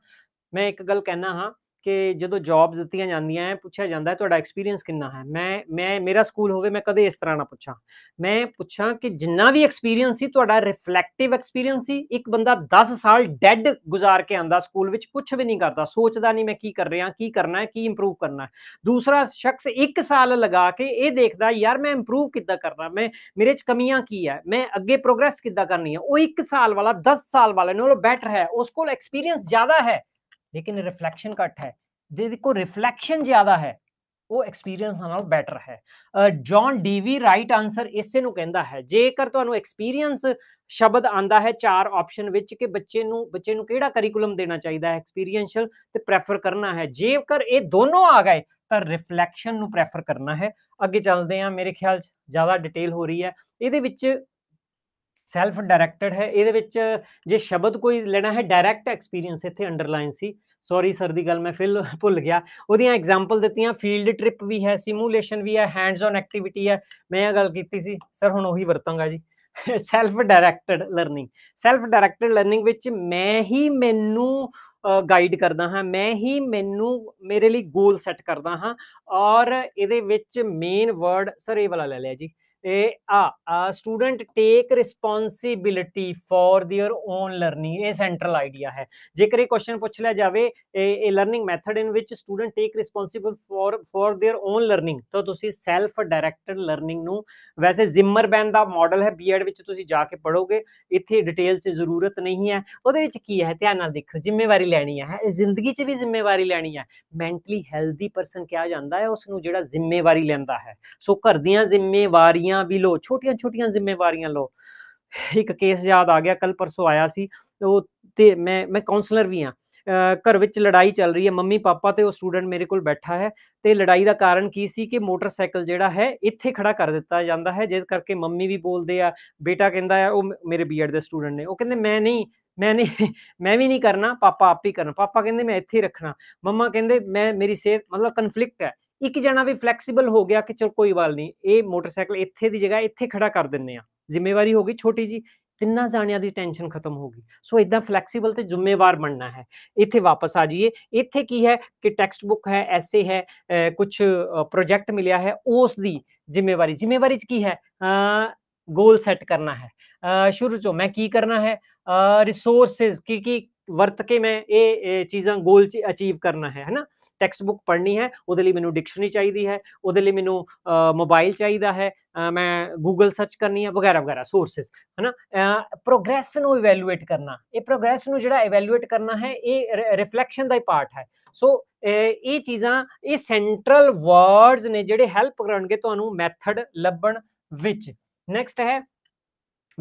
[SPEAKER 1] ਮੈਂ ਇੱਕ ਗੱਲ ਕਹਿਣਾ ਹਾਂ ਕਿ ਜਦੋਂ ਜੌਬਸ ਦਿੱਤੀਆਂ ਜਾਂਦੀਆਂ ਹੈ ਪੁੱਛਿਆ ਜਾਂਦਾ ਹੈ ਤੁਹਾਡਾ ਐਕਸਪੀਰੀਅੰਸ ਕਿੰਨਾ ਹੈ ਮੈਂ ਮੈਂ ਮੇਰਾ ਸਕੂਲ ਹੋਵੇ ਮੈਂ ਕਦੇ ਇਸ ਤਰ੍ਹਾਂ ਨਾ ਪੁੱਛਾਂ ਮੈਂ ਪੁੱਛਾਂ ਕਿ ਜਿੰਨਾ ਵੀ ਐਕਸਪੀਰੀਅੰਸ ਸੀ ਤੁਹਾਡਾ ਰਿਫਲੈਕਟਿਵ ਐਕਸਪੀਰੀਅੰਸ ਸੀ ਇੱਕ ਬੰਦਾ 10 ਸਾਲ ਡੈੱਡ ਗੁਜ਼ਾਰ ਕੇ ਆਂਦਾ ਸਕੂਲ ਵਿੱਚ ਕੁਝ ਵੀ ਨਹੀਂ ਕਰਦਾ ਸੋਚਦਾ ਨਹੀਂ ਮੈਂ ਕੀ ਕਰ ਰਿਹਾ ਕੀ ਕਰਨਾ ਹੈ ਕੀ ਇੰਪਰੂਵ ਕਰਨਾ ਹੈ ਦੂਸਰਾ ਸ਼ਖਸ 1 ਸਾਲ ਲਗਾ ਕੇ ਇਹ ਦੇਖਦਾ ਯਾਰ ਮੈਂ ਇੰਪਰੂਵ ਕਿੱਦਾਂ ਕਰਨਾ ਮੈਂ ਮੇਰੇ 'ਚ ਕਮੀਆਂ ਕੀ ਹੈ ਮੈਂ ਅੱਗੇ ਪ੍ਰੋਗਰੈਸ ਕਿੱਦਾਂ ਕਰਨੀ ਹੈ ਉਹ 1 ਸਾਲ ਵਾਲਾ 10 ਸਾਲ ਵਾਲੇ ਨਾਲੋਂ ਬੈਟਰ ਹੈ ਉਸ ਕੋਲ ਐਕਸਪੀਰੀਅੰਸ ਜ਼ਿਆਦਾ ਹੈ लेकिन रिफ्लेक्शन घट है देखो ਰਿਫਲੈਕਸ਼ਨ ਜ਼ਿਆਦਾ ਹੈ ਉਹ ਐਕਸਪੀਰੀਅੰਸ ਨਾਲੋਂ ਬੈਟਰ ਹੈ ਜੌਨ ਡੀਵੀ ਰਾਈਟ ਆਨਸਰ ਇਸੇ ਨੂੰ ਕਹਿੰਦਾ ਹੈ ਜੇਕਰ ਤੁਹਾਨੂੰ ਐਕਸਪੀਰੀਅੰਸ ਸ਼ਬਦ ਆਂਦਾ ਹੈ ਚਾਰ ਆਪਸ਼ਨ ਵਿੱਚ ਕਿ ਬੱਚੇ ਨੂੰ ਬੱਚੇ ਨੂੰ ਕਿਹੜਾ ਕਰਿਕੂਲਮ ਦੇਣਾ ਚਾਹੀਦਾ ਹੈ ਐਕਸਪੀਰੀਐਂਸ਼ੀਅਲ ਤੇ ਪ੍ਰੈਫਰ ਕਰਨਾ ਹੈ ਜੇਕਰ ਇਹ ਦੋਨੋਂ ਆ ਗਏ ਤਾਂ ਰਿਫਲੈਕਸ਼ਨ ਨੂੰ ਪ੍ਰੈਫਰ ਕਰਨਾ ਹੈ ਅੱਗੇ ਚੱਲਦੇ ਹਾਂ ਮੇਰੇ ਖਿਆਲ 'ਚ ਜ਼ਿਆਦਾ ਡਿਟੇਲ ਹੋ ਰਹੀ ਹੈ ਇਹਦੇ ਵਿੱਚ ਸੈਲਫ ਡਾਇਰੈਕਟਡ ਹੈ ਇਹਦੇ ਵਿੱਚ ਜੇ ਸ਼ਬਦ ਕੋਈ ਲੈਣਾ ਹੈ ਡਾਇਰੈਕਟ ਐਕਸਪੀਰੀਅੰਸ ਇੱਥੇ ਅੰਡਰਲਾਈਨ ਸੀ ਸੌਰੀ ਸਰ ਦੀ ਗੱਲ ਮੈਂ ਫਿਰ ਭੁੱਲ ਗਿਆ ਉਹਦੀਆਂ ਐਗਜ਼ਾਮਪਲ ਦਿੱਤੀਆਂ ਫੀਲਡ ਟ੍ਰਿਪ ਵੀ ਹੈ ਸਿਮੂਲੇਸ਼ਨ ਵੀ ਹੈ ਹੈਂਡਸ ਔਨ ਐਕਟੀਵਿਟੀ ਹੈ ਮੈਂ ਇਹ ਗੱਲ ਕੀਤੀ ਸੀ ਸਰ ਹੁਣ ਉਹੀ ਵਰਤਾਂਗਾ ਜੀ self directed learning self directed learning ਵਿੱਚ ਮੈਂ ਹੀ ਮੈਨੂੰ ਗਾਈਡ ਕਰਦਾ ਹਾਂ ਮੈਂ ਹੀ ਮੈਨੂੰ ਮੇਰੇ ਲਈ ਗੋਲ ਸੈੱਟ ਕਰਦਾ ਹਾਂ ਔਰ ਇਹਦੇ ਵਿੱਚ ਮੇਨ ਵਰਡ ਸਰ ਇਹ ਵਾਲਾ ਲੈ ਲਿਆ ਜੀ ਇਹ ਆ student take responsibility for their own learning ਇਹ ਸੈਂਟਰਲ ਆਈਡੀਆ ਹੈ ਜੇਕਰ ਇਹ ਕੁਐਸਚਨ ਪੁੱਛ ਲਿਆ ਜਾਵੇ ਇਹ ਲਰਨਿੰਗ ਮੈਥਡ ਇਨ ਵਿੱਚ student take responsible for for their own learning ਤਾਂ ਤੁਸੀਂ ਸੈਲਫ ਡਾਇਰੈਕਟਡ ਲਰਨਿੰਗ ਨੂੰ ਵੈਸੇ ਜ਼ਿਮਰਬੈਨ ਦਾ ਮਾਡਲ ਹੈ ਬੀਐਡ ਵਿੱਚ ਤੁਸੀਂ ਜਾ ਕੇ ਪੜੋਗੇ ਇੱਥੇ ਡਿਟੇਲ 'ਚ ਜ਼ਰੂਰਤ ਨਹੀਂ ਹੈ ਉਹਦੇ ਵਿੱਚ ਕੀ ਹੈ ਧਿਆਨ ਨਾਲ ਦੇਖੋ ਜ਼ਿੰਮੇਵਾਰੀ ਲੈਣੀ ਹੈ ਇਹ ਜ਼ਿੰਦਗੀ 'ਚ ਵੀ ਜ਼ਿੰਮੇਵਾਰੀ ਲੈਣੀ ਹੈ ਮੈਂਟਲੀ ਹੈਲਦੀ ਪਰਸਨ ਕਿਹਾ ਜਾਂਦਾ ਹੈ ਉਸ ਨੂੰ ਜਿਹੜਾ ਜ਼ਿੰਮੇਵਾਰੀ ਲੈਂਦਾ ਹੈ ਸੋ ਘਰ ਦੀਆਂ ਜ਼ਿੰਮੇਵਾਰੀਆਂ بھی چھوٹے سائکل جاڑا کر دیا جا رہا ہے جس کر کے ممی بھی بولتے آ بیٹا کہ میرے بی ایڈ سٹوڈینٹ نے میں نہیں میں پاپا آپ ہی کرنا پاپا کہ میں ات ہی رکھنا مما کہ میں میری صحت مطلب کنفلکٹ ہے ਇੱਕ ਜਣਾ ਵੀ ਫਲੈਕਸੀਬਲ ਹੋ ਗਿਆ ਕਿ ਚਲ ਕੋਈ ਵਾਲ ਨਹੀਂ ਇਹ ਮੋਟਰਸਾਈਕਲ ਇੱਥੇ ਦੀ ਜਗ੍ਹਾ ਇੱਥੇ ਖੜਾ ਕਰ ਦਿੰਨੇ ਆ ਜ਼ਿੰਮੇਵਾਰੀ ਹੋ ਗਈ ਛੋਟੀ ਜੀ ਤਿੰਨਾਂ ਜਾਣਿਆਂ ਦੀ ਟੈਨਸ਼ਨ ਖਤਮ ਹੋ ਗਈ ਸੋ ਇਦਾਂ ਫਲੈਕਸੀਬਲ ਤੇ ਜ਼ਿੰਮੇਵਾਰ ਬਣਨਾ ਹੈ ਇੱਥੇ ਵਾਪਸ ਆ ਜਾਈਏ ਇੱਥੇ ਕੀ ਹੈ ਕਿ ਟੈਕਸਟ ਬੁੱਕ ਹੈ ਐਸੇ ਹੈ ਕੁਝ ਪ੍ਰੋਜੈਕਟ ਮਿਲਿਆ ਹੈ ਉਸ ਦੀ ਜ਼ਿੰਮੇਵਾਰੀ ਜ਼ਿੰਮੇਵਾਰੀ ਚ ਕੀ ਹੈ ਗੋਲ ਸੈੱਟ ਕਰਨਾ ਹੈ ਸ਼ੁਰੂ ਚੋਂ ਮੈਂ ਕੀ ਕਰਨਾ ਹੈ ਰਿਸੋਰਸਸ ਕੀ ਕੀ ਵਰਤ ਕੇ ਮੈਂ ਇਹ ਚੀਜ਼ਾਂ ਗੋਲ ਚ ਅਚੀਵ ਕਰਨਾ ਹੈ ਹੈਨਾ ਟੈਕਸਟ ਬੁੱਕ ਪੜ੍ਹਨੀ ਹੈ ਉਹਦੇ ਲਈ ਮੈਨੂੰ ਡਿਕਸ਼ਨਰੀ ਚਾਹੀਦੀ ਹੈ ਉਹਦੇ ਲਈ ਮੈਨੂੰ ਮੋਬਾਈਲ ਚਾਹੀਦਾ ਹੈ ਮੈਂ ਗੂਗਲ ਸਰਚ ਕਰਨੀ ਹੈ ਵਗੈਰਾ ਵਗੈਰਾ ਸੋਰਸਸ ਹਨਾ ਪ੍ਰੋਗਰੈਸ ਨੂੰ ਇਵੈਲੂਏਟ ਕਰਨਾ ਇਹ ਪ੍ਰੋਗਰੈਸ ਨੂੰ ਜਿਹੜਾ ਇਵੈਲੂਏਟ ਕਰਨਾ ਹੈ ਇਹ ਰਿਫਲੈਕਸ਼ਨ ਦਾ ਹੀ ਪਾਰਟ ਹੈ ਸੋ ਇਹ ਚੀਜ਼ਾਂ ਇਹ ਸੈਂਟਰਲ ਵਰਡਸ ਨੇ ਜਿਹੜੇ ਹੈਲਪ ਕਰਨਗੇ ਤੁਹਾਨੂੰ ਮੈਥਡ ਲੱਭਣ ਵਿੱਚ ਨੈਕਸਟ ਹੈ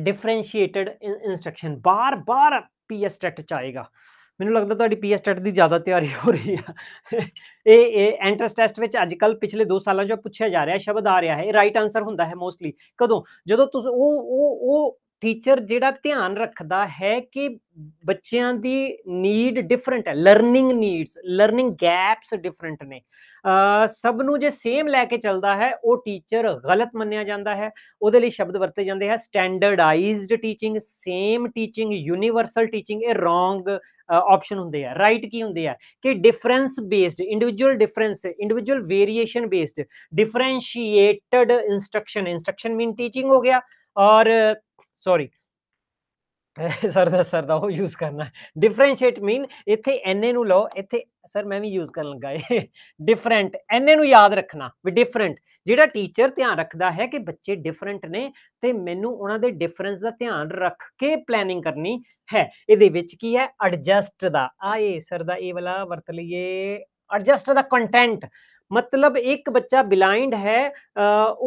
[SPEAKER 1] ਡਿਫਰੈਂਸ਼ੀਏਟਡ ਇਨਸਟਰਕਸ਼ਨ ਬਾਰ-ਬਾਰ ਪੀਐਸ ਸਟ੍ਰੈਟ ਚ ਆਏਗਾ ਮੈਨੂੰ ਲੱਗਦਾ ਤੁਹਾਡੀ ਪੀਐਸ ਟੈਟ ਦੀ ਜ਼ਿਆਦਾ ਤਿਆਰੀ ਹੋ ਰਹੀ ਆ ਇਹ ਇਹ ਐਂਟਰੈਂਸ ਟੈਸਟ ਵਿੱਚ ਅੱਜ ਕੱਲ ਪਿਛਲੇ 2 ਸਾਲਾਂ ਚੋਂ ਪੁੱਛਿਆ ਜਾ ਰਿਹਾ ਸ਼ਬਦ ਆ ਰਿਹਾ ਹੈ ਰਾਈਟ ਆਨਸਰ ਹੁੰਦਾ ਹੈ ਮੋਸਟਲੀ ਕਦੋਂ ਜਦੋਂ ਤੁਸੀਂ ਉਹ ਉਹ ਉਹ ਟੀਚਰ ਜਿਹੜਾ ਧਿਆਨ ਰੱਖਦਾ ਹੈ ਕਿ ਬੱਚਿਆਂ ਦੀ ਨੀਡ ਡਿਫਰੈਂਟ ਹੈ learning needs learning gaps different ਨੇ ਸਭ ਨੂੰ ਜੇ ਸੇਮ ਲੈ ਕੇ ਚੱਲਦਾ ਹੈ ਉਹ ਟੀਚਰ ਗਲਤ ਮੰਨਿਆ ਜਾਂਦਾ ਹੈ ਉਹਦੇ ਲਈ ਸ਼ਬਦ ਵਰਤੇ ਜਾਂਦੇ ਹੈ standardised teaching same teaching universal teaching ਇਹ ਰੋਂਗ آپشن ہوں رائٹ کی ہوں کہ difference based individual difference individual variation based differentiated instruction instruction teaching ہو گیا اور سوری ਸਰ ਦਾ ਸਰ ਦਾ ਉਹ ਯੂਜ਼ ਕਰਨਾ ਡਿਫਰੈਂਸ਼ੀਏਟ ਮੀਨ ਇੱਥੇ ਐਨਏ ਨੂੰ ਲਓ ਇੱਥੇ ਸਰ ਮੈਂ ਵੀ ਯੂਜ਼ ਕਰਨ ਲੱਗਾ ਏ ਡਿਫਰੈਂਟ ਐਨਏ ਨੂੰ ਯਾਦ ਰੱਖਣਾ ਵੀ ਡਿਫਰੈਂਟ ਜਿਹੜਾ ਟੀਚਰ ਧਿਆਨ ਰੱਖਦਾ ਹੈ ਕਿ ਬੱਚੇ ਡਿਫਰੈਂਟ ਨੇ ਤੇ ਮੈਨੂੰ ਉਹਨਾਂ ਦੇ ਡਿਫਰੈਂਸ ਦਾ ਧਿਆਨ ਰੱਖ ਕੇ ਪਲੈਨਿੰਗ ਕਰਨੀ ਹੈ ਇਹਦੇ ਵਿੱਚ ਕੀ ਹੈ ਐਡਜਸਟ ਦਾ ਆਏ ਸਰ ਦਾ ਇਹ ਵਾਲਾ ਵਰਤ ਲਈਏ ਐਡਜਸਟ ਦਾ ਕੰਟੈਂਟ ਮਤਲਬ ਇੱਕ ਬੱਚਾ ਬਲਾਈਂਡ ਹੈ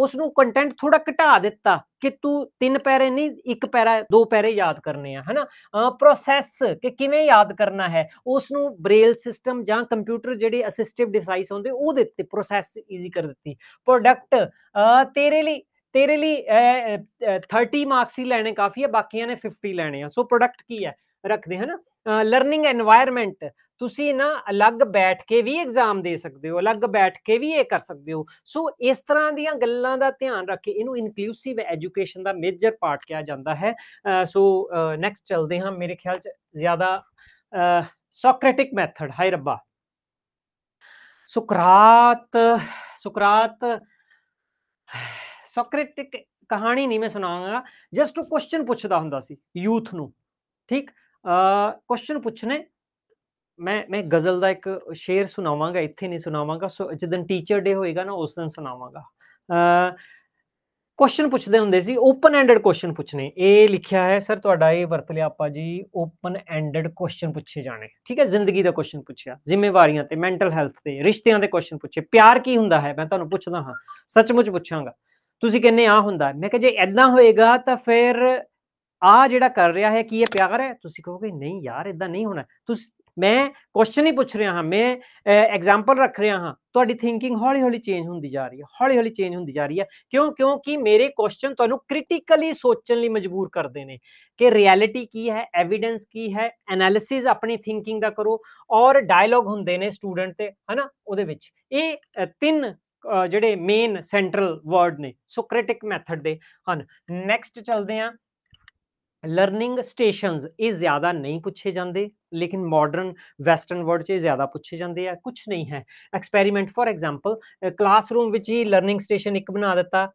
[SPEAKER 1] ਉਸ ਨੂੰ ਕੰਟੈਂਟ ਥੋੜਾ ਘਟਾ ਦਿੱਤਾ ਕਿ ਤੂੰ ਤਿੰਨ ਪੈਰੇ ਨਹੀਂ ਇੱਕ ਪੈਰਾ ਦੋ ਪੈਰੇ ਯਾਦ ਕਰਨੇ ਆ ਹਨਾ ਪ੍ਰੋਸੈਸ ਕਿ ਕਿਵੇਂ ਯਾਦ ਕਰਨਾ ਹੈ ਉਸ ਨੂੰ ਬ੍ਰੇਲ ਸਿਸਟਮ ਜਾਂ ਕੰਪਿਊਟਰ ਜਿਹੜੇ ਅਸਿਸਟਿਵ ਡਿਵਾਈਸ ਹੁੰਦੇ ਉਹ ਦਿੱਤੇ ਪ੍ਰੋਸੈਸ ਈਜ਼ੀ ਕਰ ਦਿੱਤੀ ਪ੍ਰੋਡਕਟ ਤੇਰੇ ਲਈ ਤੇਰੇ ਲਈ 30 ਮਾਰਕਸ ਹੀ ਲੈਣੇ ਕਾਫੀ ਆ ਬਾਕੀਆਂ ਨੇ 50 ਲੈਣੇ ਆ ਸੋ ਪ੍ਰੋਡਕਟ ਕੀ ਹੈ رکھ لرننگ اینوائرمینٹ تیس الگ بیٹھ کے بھی اگزام دے سکتے ہو الگ بیٹھ کے بھی یہ کر سکتے ہو سو اس طرح دیا گلوں کا دھیان رکھے یہ میجر پارٹ کیا جاتا ہے سو نیکسٹ چلتے ہاں میرے خیال سے زیادہ سوکرٹک میتھڈ ہائی ربا سکرات سکرات سوکرٹک کہانی نہیں میں سنا جسٹ ٹو کوشچن پوچھتا ہوں یوتھ ن ਕੁਐਸਚਨ ਪੁੱਛਨੇ ਮੈਂ ਮੈਂ ਗਜ਼ਲ ਦਾ ਇੱਕ ਸ਼ੇਰ ਸੁਣਾਵਾਂਗਾ ਇੱਥੇ ਨਹੀਂ ਸੁਣਾਵਾਂਗਾ ਸੋ ਜਦੋਂ ਟੀਚਰ ਡੇ ਹੋਏਗਾ ਨਾ ਉਸ ਦਿਨ ਸੁਣਾਵਾਂਗਾ ਕੁਐਸਚਨ ਪੁੱਛਦੇ ਹੁੰਦੇ ਸੀ ਓਪਨ ਐਂਡਡ ਕੁਐਸਚਨ ਪੁੱਛਨੇ ਇਹ ਲਿਖਿਆ ਹੈ ਸਰ ਤੁਹਾਡਾ ਇਹ ਵਰਤ ਲਿਆ ਆਪਾ ਜੀ ਓਪਨ ਐਂਡਡ ਕੁਐਸਚਨ ਪੁੱਛੇ ਜਾਣੇ ਠੀਕ ਹੈ ਜ਼ਿੰਦਗੀ ਦਾ ਕੁਐਸਚਨ ਪੁੱਛਿਆ ਜ਼ਿੰਮੇਵਾਰੀਆਂ ਤੇ ਮੈਂਟਲ ਹੈਲਥ ਤੇ ਰਿਸ਼ਤਿਆਂ ਦੇ ਕੁਐਸਚਨ ਪੁੱਛੇ ਪਿਆਰ ਕੀ ਹੁੰਦਾ ਹੈ ਮੈਂ ਤੁਹਾਨੂੰ ਪੁੱਛਦਾ ਹਾਂ ਸੱਚਮੁੱਚ ਪੁੱਛਾਂਗਾ ਤੁਸੀਂ ਕਹਿੰਨੇ ਆ ਹੁੰਦਾ ਮੈਂ ਕਿਹਾ ਜੇ ਐਦਾਂ ਹੋਏਗਾ ਤਾਂ ਫਿਰ ਆ ਜਿਹੜਾ ਕਰ ਰਿਹਾ ਹੈ ਕੀ ਇਹ ਪਿਆਰ ਹੈ ਤੁਸੀਂ ਕਹੋਗੇ ਨਹੀਂ ਯਾਰ ਇਦਾਂ ਨਹੀਂ ਹੋਣਾ ਤੁਸੀਂ ਮੈਂ ਕੁਐਸਚਨ ਹੀ ਪੁੱਛ ਰਿਹਾ ਹਾਂ ਮੈਂ ਐਗਜ਼ਾਮਪਲ ਰੱਖ ਰਿਹਾ ਹਾਂ ਤੁਹਾਡੀ ਥਿੰਕਿੰਗ ਹੌਲੀ-ਹੌਲੀ ਚੇਂਜ ਹੁੰਦੀ ਜਾ ਰਹੀ ਹੈ ਹੌਲੀ-ਹੌਲੀ ਚੇਂਜ ਹੁੰਦੀ ਜਾ ਰਹੀ ਹੈ ਕਿਉਂ ਕਿਉਂਕਿ ਮੇਰੇ ਕੁਐਸਚਨ ਤੁਹਾਨੂੰ ਕ੍ਰਿਟੀਕਲੀ ਸੋਚਣ ਲਈ ਮਜਬੂਰ ਕਰਦੇ ਨੇ ਕਿ ਰਿਐਲਿਟੀ ਕੀ ਹੈ ਐਵੀਡੈਂਸ ਕੀ ਹੈ ਐਨਾਲਿਸਿਸ ਆਪਣੀ ਥਿੰਕਿੰਗ ਦਾ ਕਰੋ ਔਰ ਡਾਇਲੌਗ ਹੁੰਦੇ ਨੇ ਸਟੂਡੈਂਟ ਤੇ ਹਨਾ ਉਹਦੇ ਵਿੱਚ ਇਹ ਤਿੰਨ ਜਿਹੜੇ ਮੇਨ ਸੈਂਟਰਲ ਵਰਡ ਨੇ ਸੋਕ੍ਰੈਟਿਕ ਮੈਥਡ ਦੇ ਹਨ ਨੈਕਸਟ ਚੱਲਦੇ ਆਂ ਲਰਨਿੰਗ ਸਟੇਸ਼ਨਸ ਇਹ ਜ਼ਿਆਦਾ ਨਹੀਂ ਪੁੱਛੇ ਜਾਂਦੇ ਲੇਕਿਨ ਮਾਡਰਨ ਵੈਸਟਰਨ ਵਰਲਡ 'ਚ ਜ਼ਿਆਦਾ ਪੁੱਛੇ ਜਾਂਦੇ ਆ ਕੁਝ ਨਹੀਂ ਹੈ ਐਕਸਪੈਰੀਮੈਂਟ ਫੋਰ ਐਗਜ਼ਾਮਪਲ ਕਲਾਸਰੂਮ ਵਿੱਚ ਹੀ ਲਰਨਿੰਗ ਸਟੇਸ਼ਨ ਇੱਕ ਬਣਾ ਦਿੱਤਾ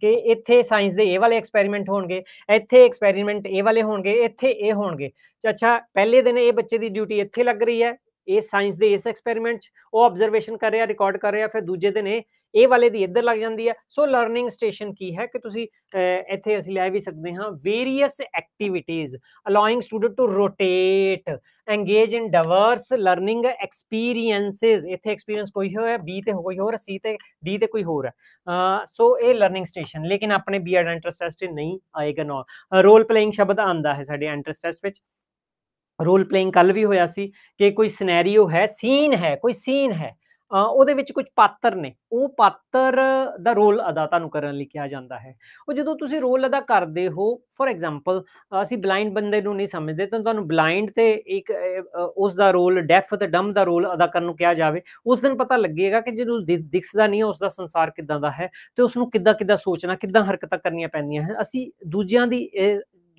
[SPEAKER 1] ਕਿ ਇੱਥੇ ਸਾਇੰਸ ਦੇ ਇਹ ਵਾਲੇ ਐਕਸਪੈਰੀਮੈਂਟ ਹੋਣਗੇ ਇੱਥੇ ਐਕਸਪੈਰੀਮੈਂਟ ਇਹ ਵਾਲੇ ਹੋਣਗੇ ਇੱਥੇ ਇਹ ਹੋਣਗੇ ਅੱਛਾ ਪਹਿਲੇ ਦਿਨ ਇਹ ਬੱਚੇ ਦੀ ਡਿਊਟੀ ਇੱਥੇ ਲੱਗ ਰਹੀ ਹੈ ਇਹ ਸਾਇੰਸ ਦੇ ਇਸ ਐਕਸਪੈਰੀਮੈਂਟ ਉਹ ਆਬਜ਼ਰਵੇਸ਼ਨ ਕਰ ਰਿਹਾ ਰਿਕਾਰਡ ਕਰ ਰਿਹਾ ਫਿਰ ਦੂਜੇ ਦਿਨ ਇਹ ਇਹ ਵਾਲੇ ਦੀ ਇੱਧਰ ਲੱਗ ਜਾਂਦੀ ਹੈ ਸੋ ਲਰਨਿੰਗ ਸਟੇਸ਼ਨ ਕੀ ਹੈ ਕਿ ਤੁਸੀਂ ਇੱਥੇ ਅਸੀਂ ਲੈ ਵੀ ਸਕਦੇ ਹਾਂ various activities allowing student to rotate engage in diverse learning experiences ਇੱਥੇ ਐਕਸਪੀਰੀਐਂਸ ਕੋਈ ਹੋਇਆ ਬੀ ਤੇ ਕੋਈ ਹੋਰ ਸੀ ਤੇ ਡੀ ਤੇ ਕੋਈ ਹੋਰ ਹੈ ਸੋ ਇਹ ਲਰਨਿੰਗ ਸਟੇਸ਼ਨ ਲੇਕਿਨ ਆਪਣੇ ਬੀ ਐਡ ਐਂਟਰਸ ਟੈਸਟ ਨਹੀਂ ਆਏਗਾ ਨਾ ਰੋਲ ਪਲੇਇੰਗ ਸ਼ਬਦ ਆਂਦਾ ਹੈ ਸਾਡੇ ਐਂਟਰਸ ਟੈਸਟ ਵਿੱਚ ਰੋਲ ਪਲੇਇੰਗ ਕੱਲ ਵੀ ਹੋਇਆ ਸੀ ਕਿ ਕੋਈ ਸਿਨੈਰੀਓ ਹੈ ਸੀਨ ਹੈ ਕੋਈ ਸੀਨ ਹੈ ਉਹਦੇ ਵਿੱਚ ਕੁਝ ਪਾਤਰ ਨੇ ਉਹ ਪਾਤਰ ਦਾ ਰੋਲ ਅਦਾ ਤੁਹਾਨੂੰ ਕਰਨ ਲਈ ਕਿਹਾ ਜਾਂਦਾ ਹੈ ਉਹ ਜਦੋਂ ਤੁਸੀਂ ਰੋਲ ਅਦਾ ਕਰਦੇ ਹੋ ਫੋਰ ਐਗਜ਼ਾਮਪਲ ਅਸੀਂ ਬਲਾਈਂਡ ਬੰਦੇ ਨੂੰ ਨਹੀਂ ਸਮਝਦੇ ਤਾਂ ਤੁਹਾਨੂੰ ਬਲਾਈਂਡ ਤੇ ਇੱਕ ਉਸ ਦਾ ਰੋਲ ਡੈਫ ਤੇ ਡਮ ਦਾ ਰੋਲ ਅਦਾ ਕਰਨ ਨੂੰ ਕਿਹਾ ਜਾਵੇ ਉਸ ਦਿਨ ਪਤਾ ਲੱਗੇਗਾ ਕਿ ਜਦੋਂ ਦਿਖਦਾ ਨਹੀਂ ਉਸ ਦਾ ਸੰਸਾਰ ਕਿਦਾਂ ਦਾ ਹੈ ਤੇ ਉਸ ਨੂੰ ਕਿੱਦਾਂ ਕਿੱਦਾਂ ਸੋਚਣਾ ਕਿੱਦਾਂ ਹਰਕਤਾਂ ਕਰਨੀਆਂ ਪੈਂਦੀਆਂ ਹਨ ਅਸੀਂ ਦੂਜਿਆਂ ਦੀ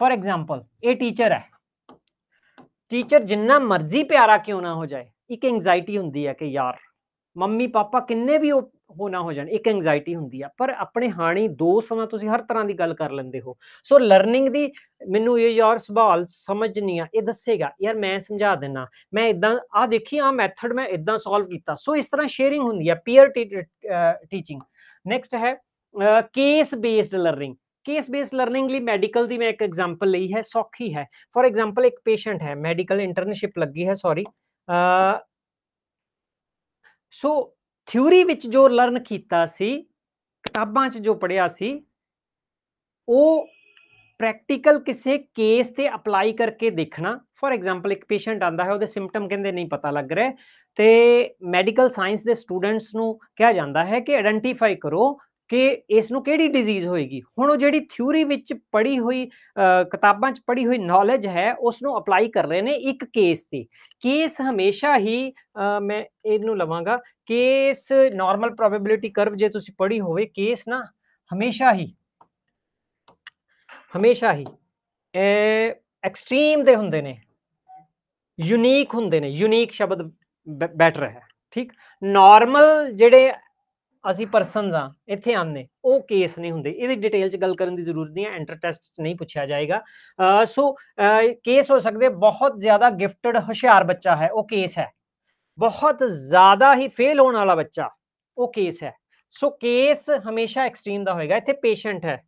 [SPEAKER 1] ਫੋਰ ਐਗਜ਼ਾਮਪਲ ਇਹ ਟੀਚਰ ਹੈ ਟੀਚਰ ਜਿੰਨਾ ਮਰਜ਼ੀ ਪਿਆਰਾ ਕਿਉਂ ਨਾ ਹੋ ਜਾਏ ਇੱਕ ਐਂਗਜ਼ਾਇਟੀ ਹੁੰਦੀ ਹੈ ਕਿ ਯਾਰ ਮੰਮੀ ਪਾਪਾ ਕਿੰਨੇ ਵੀ ਹੋ ਨਾ ਹੋ ਜਾਣ ਇੱਕ ਐਂਗਜ਼ਾਇਟੀ ਹੁੰਦੀ ਆ ਪਰ ਆਪਣੇ ਹਾਣੀ ਦੋਸਤ ਨਾਲ ਤੁਸੀਂ ਹਰ ਤਰ੍ਹਾਂ ਦੀ ਗੱਲ ਕਰ ਲੈਂਦੇ ਹੋ ਸੋ ਲਰਨਿੰਗ ਦੀ ਮੈਨੂੰ ਇਹ ਯਾਰ ਸਵਾਲ ਸਮਝ ਨਹੀਂ ਆ ਇਹ ਦੱਸੇਗਾ ਯਾਰ ਮੈਂ ਸਮਝਾ ਦਿੰਨਾ ਮੈਂ ਇਦਾਂ ਆ ਦੇਖੀ ਆ ਮੈਥਡ ਮੈਂ ਇਦਾਂ ਸੋਲਵ ਕੀਤਾ ਸੋ ਇਸ ਤਰ੍ਹਾਂ ਸ਼ੇਅਰਿੰਗ ਹੁੰਦੀ ਆ ਪੀਅਰ ਟੀਚਿੰਗ ਨੈਕਸਟ ਹੈ case based learning case base learning ਲਈ ਮੈਡੀਕਲ ਦੀ ਮੈਂ ਇੱਕ ਐਗਜ਼ਾਮਪਲ ਲਈ ਹੈ ਸੌਖੀ ਹੈ ਫੋਰ ਐਗਜ਼ਾਮਪਲ ਇੱਕ ਪੇਸ਼ੈਂਟ ਹੈ ਮੈਡੀਕਲ ਇੰਟਰਨਸ਼ਿਪ ਲੱਗੀ ਹੈ ਸੌਰੀ ਸੋ ਥਿਊਰੀ ਵਿੱਚ ਜੋ ਲਰਨ ਕੀਤਾ ਸੀ ਕਿਤਾਬਾਂ 'ਚ ਜੋ ਪੜਿਆ ਸੀ ਉਹ ਪ੍ਰੈਕਟੀਕਲ ਕਿਸੇ ਕੇਸ ਤੇ ਅਪਲਾਈ ਕਰਕੇ ਦੇਖਣਾ ਫੋਰ ਐਗਜ਼ਾਮਪਲ ਇੱਕ ਪੇਸ਼ੈਂਟ ਆਂਦਾ ਹੈ ਉਹਦੇ ਸਿੰਪਟਮ ਕਹਿੰਦੇ ਨਹੀਂ ਪਤਾ ਲੱਗ ਰਿਹਾ ਤੇ ਮੈਡੀਕਲ ਸਾਇੰਸ ਦੇ ਸਟੂਡੈਂਟਸ ਨੂੰ ਕਿਹਾ ਜਾਂਦਾ ਹੈ ਕਿ ਆਇਡੈਂਟੀਫਾਈ ਕਰੋ ਕਿ ਇਸ ਨੂੰ ਕਿਹੜੀ ਡਿਜ਼ੀਜ਼ ਹੋਏਗੀ ਹੁਣ ਉਹ ਜਿਹੜੀ ਥਿਊਰੀ ਵਿੱਚ ਪੜ੍ਹੀ ਹੋਈ ਕਿਤਾਬਾਂ 'ਚ ਪੜ੍ਹੀ ਹੋਈ ਨੌਲੇਜ ਹੈ ਉਸ ਨੂੰ ਅਪਲਾਈ ਕਰ ਰਹੇ ਨੇ ਇੱਕ ਕੇਸ ਤੇ ਕੇਸ ਹਮੇਸ਼ਾ ਹੀ ਮੈਂ ਇਹਨੂੰ ਲਵਾਂਗਾ ਕੇਸ ਨਾਰਮਲ ਪ੍ਰੋਬੇਬਿਲਿਟੀ ਕਰਵ ਜੇ ਤੁਸੀਂ ਪੜ੍ਹੀ ਹੋਵੇ ਕੇਸ ਨਾ ਹਮੇਸ਼ਾ ਹੀ ਹਮੇਸ਼ਾ ਹੀ ਐਕਸਟ੍ਰੀਮ ਦੇ ਹੁੰਦੇ ਨੇ ਯੂਨੀਕ ਹੁੰਦੇ ਨੇ ਯੂਨੀਕ ਸ਼ਬਦ ਬੈਟਰ ਹੈ ਠੀਕ ਨਾਰਮਲ ਜਿਹੜੇ ਅਸੀਂ ਪਰਸਨਸ ਆ ਇੱਥੇ ਆਨੇ ਉਹ ਕੇਸ ਨਹੀਂ ਹੁੰਦੇ ਇਹਦੀ ਡਿਟੇਲ 'ਚ ਗੱਲ ਕਰਨ ਦੀ ਜ਼ਰੂਰਤ ਨਹੀਂ ਹੈ ਐਂਟਰ ਟੈਸਟ 'ਚ ਨਹੀਂ ਪੁੱਛਿਆ ਜਾਏਗਾ ਸੋ ਕੇਸ ਹੋ ਸਕਦੇ ਬਹੁਤ ਜ਼ਿਆਦਾ ਗਿਫਟਡ ਹੁਸ਼ਿਆਰ ਬੱਚਾ ਹੈ ਉਹ ਕੇਸ ਹੈ ਬਹੁਤ ਜ਼ਿਆਦਾ ਹੀ ਫੇਲ ਹੋਣ ਵਾਲਾ ਬੱਚਾ ਉਹ ਕੇਸ ਹੈ ਸੋ ਕੇਸ ਹਮੇਸ਼ਾ ਐਕਸਟ੍ਰੀਮ ਦਾ ਹੋਏਗਾ ਇੱਥੇ ਪੇਸ਼ੈਂਟ ਹੈ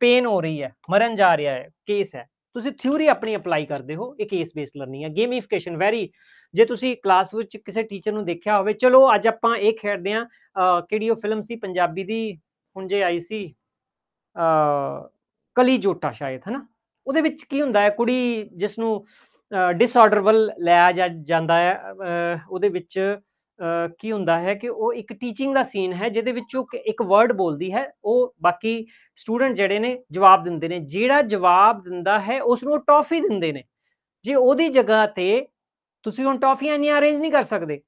[SPEAKER 1] ਪੇਨ ਹੋ ਰਹੀ ਹੈ ਮਰਨ ਜਾ ਰਿਹਾ ਹੈ ਕੇਸ ਹੈ ਤੁਸੀਂ ਥਿਊਰੀ ਆਪਣੀ ਅਪਲਾਈ ਕਰਦੇ ਹੋ ਇਹ ਕੇਸ ਬੇਸਡ ਲਰਨਿੰਗ ਹੈ ਗੇਮਿਫਿਕੇਸ਼ਨ ਵੈਰੀ ਜੇ ਤੁਸੀਂ ਕਲਾਸ ਵਿੱਚ ਕਿਸੇ ਟੀਚਰ ਨੂੰ ਦੇਖਿਆ ਹੋਵੇ ਚਲੋ ਅੱਜ ਆਪਾਂ ਇਹ ਖੇਡਦੇ ਆ ਕਿਹੜੀ ਉਹ ਫਿਲਮ ਸੀ ਪੰਜਾਬੀ ਦੀ ਹੁਣ ਜੇ ਆਈ ਸੀ ਅ ਕਲੀ ਜੋਟਾ ਸ਼ਾਇਦ ਹਨਾ ਉਹਦੇ ਵਿੱਚ ਕੀ ਹੁੰਦਾ ਹੈ ਕੁੜੀ ਜਿਸ ਨੂੰ ਡਿਸਆਰਡਰ ਵੱਲ ਲਿਆ ਜਾਂਦਾ ਹੈ ਉਹਦੇ ਵਿੱਚ ਕੀ ਹੁੰਦਾ ਹੈ ਕਿ ਉਹ ਇੱਕ ਟੀਚਿੰਗ ਦਾ ਸੀਨ ਹੈ ਜਿਹਦੇ ਵਿੱਚ ਉਹ ਇੱਕ ਵਰਡ ਬੋਲਦੀ ਹੈ ਉਹ ਬਾਕੀ ਸਟੂਡੈਂਟ ਜਿਹੜੇ ਨੇ ਜਵਾਬ ਦਿੰਦੇ ਨੇ ਜਿਹੜਾ ਜਵਾਬ ਦਿੰਦਾ ਹੈ ਉਸ ਨੂੰ ਟੌਫੀ ਦਿੰਦੇ ਨੇ ਜੇ ਉਹਦੀ ਜਗ੍ਹਾ ਤੇ ਤੁਸੀਂ ਹੁਣ ਟੌਫੀਆਂ ਨਹੀਂ ਅਰੇਂਜ ਨਹੀਂ ਕਰ ਸਕਦੇ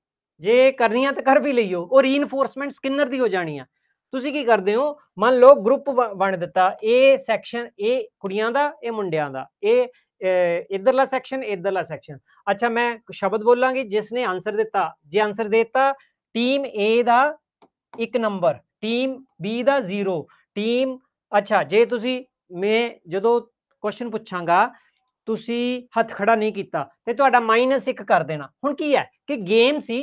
[SPEAKER 1] ਜੇ ਕਰਨੀਆਂ ਤਾਂ ਕਰ ਵੀ ਲਈਓ ਉਹ ਰੀਇਨਫੋਰਸਮੈਂਟ ਸਕਿਨਰ ਦੀ ਹੋ ਜਾਣੀ ਆ ਤੁਸੀਂ ਕੀ ਕਰਦੇ ਹੋ ਮੰਨ ਲਓ ਗਰੁੱਪ ਵੰਡ ਦਿੱਤਾ ਇਹ ਸੈਕਸ਼ਨ ਇਹ ਕੁੜੀਆਂ ਦਾ ਇਹ ਮੁੰਡਿਆਂ ਦਾ ਇਹ ادھرلا سیکشن ادھر لا سیکشن اچھا میں شبد بولوں گی جس نے آنسر دے آنسر دے تا ٹیم اے کا ایک نمبر ٹیم بی کا زیرو ٹیم اچھا جی تھی میں جدو کوشچن پوچھا گا تھی ہاتھ کھڑا نہیں مائنس ایک کر دینا ہوں کی ہے کہ گیم سی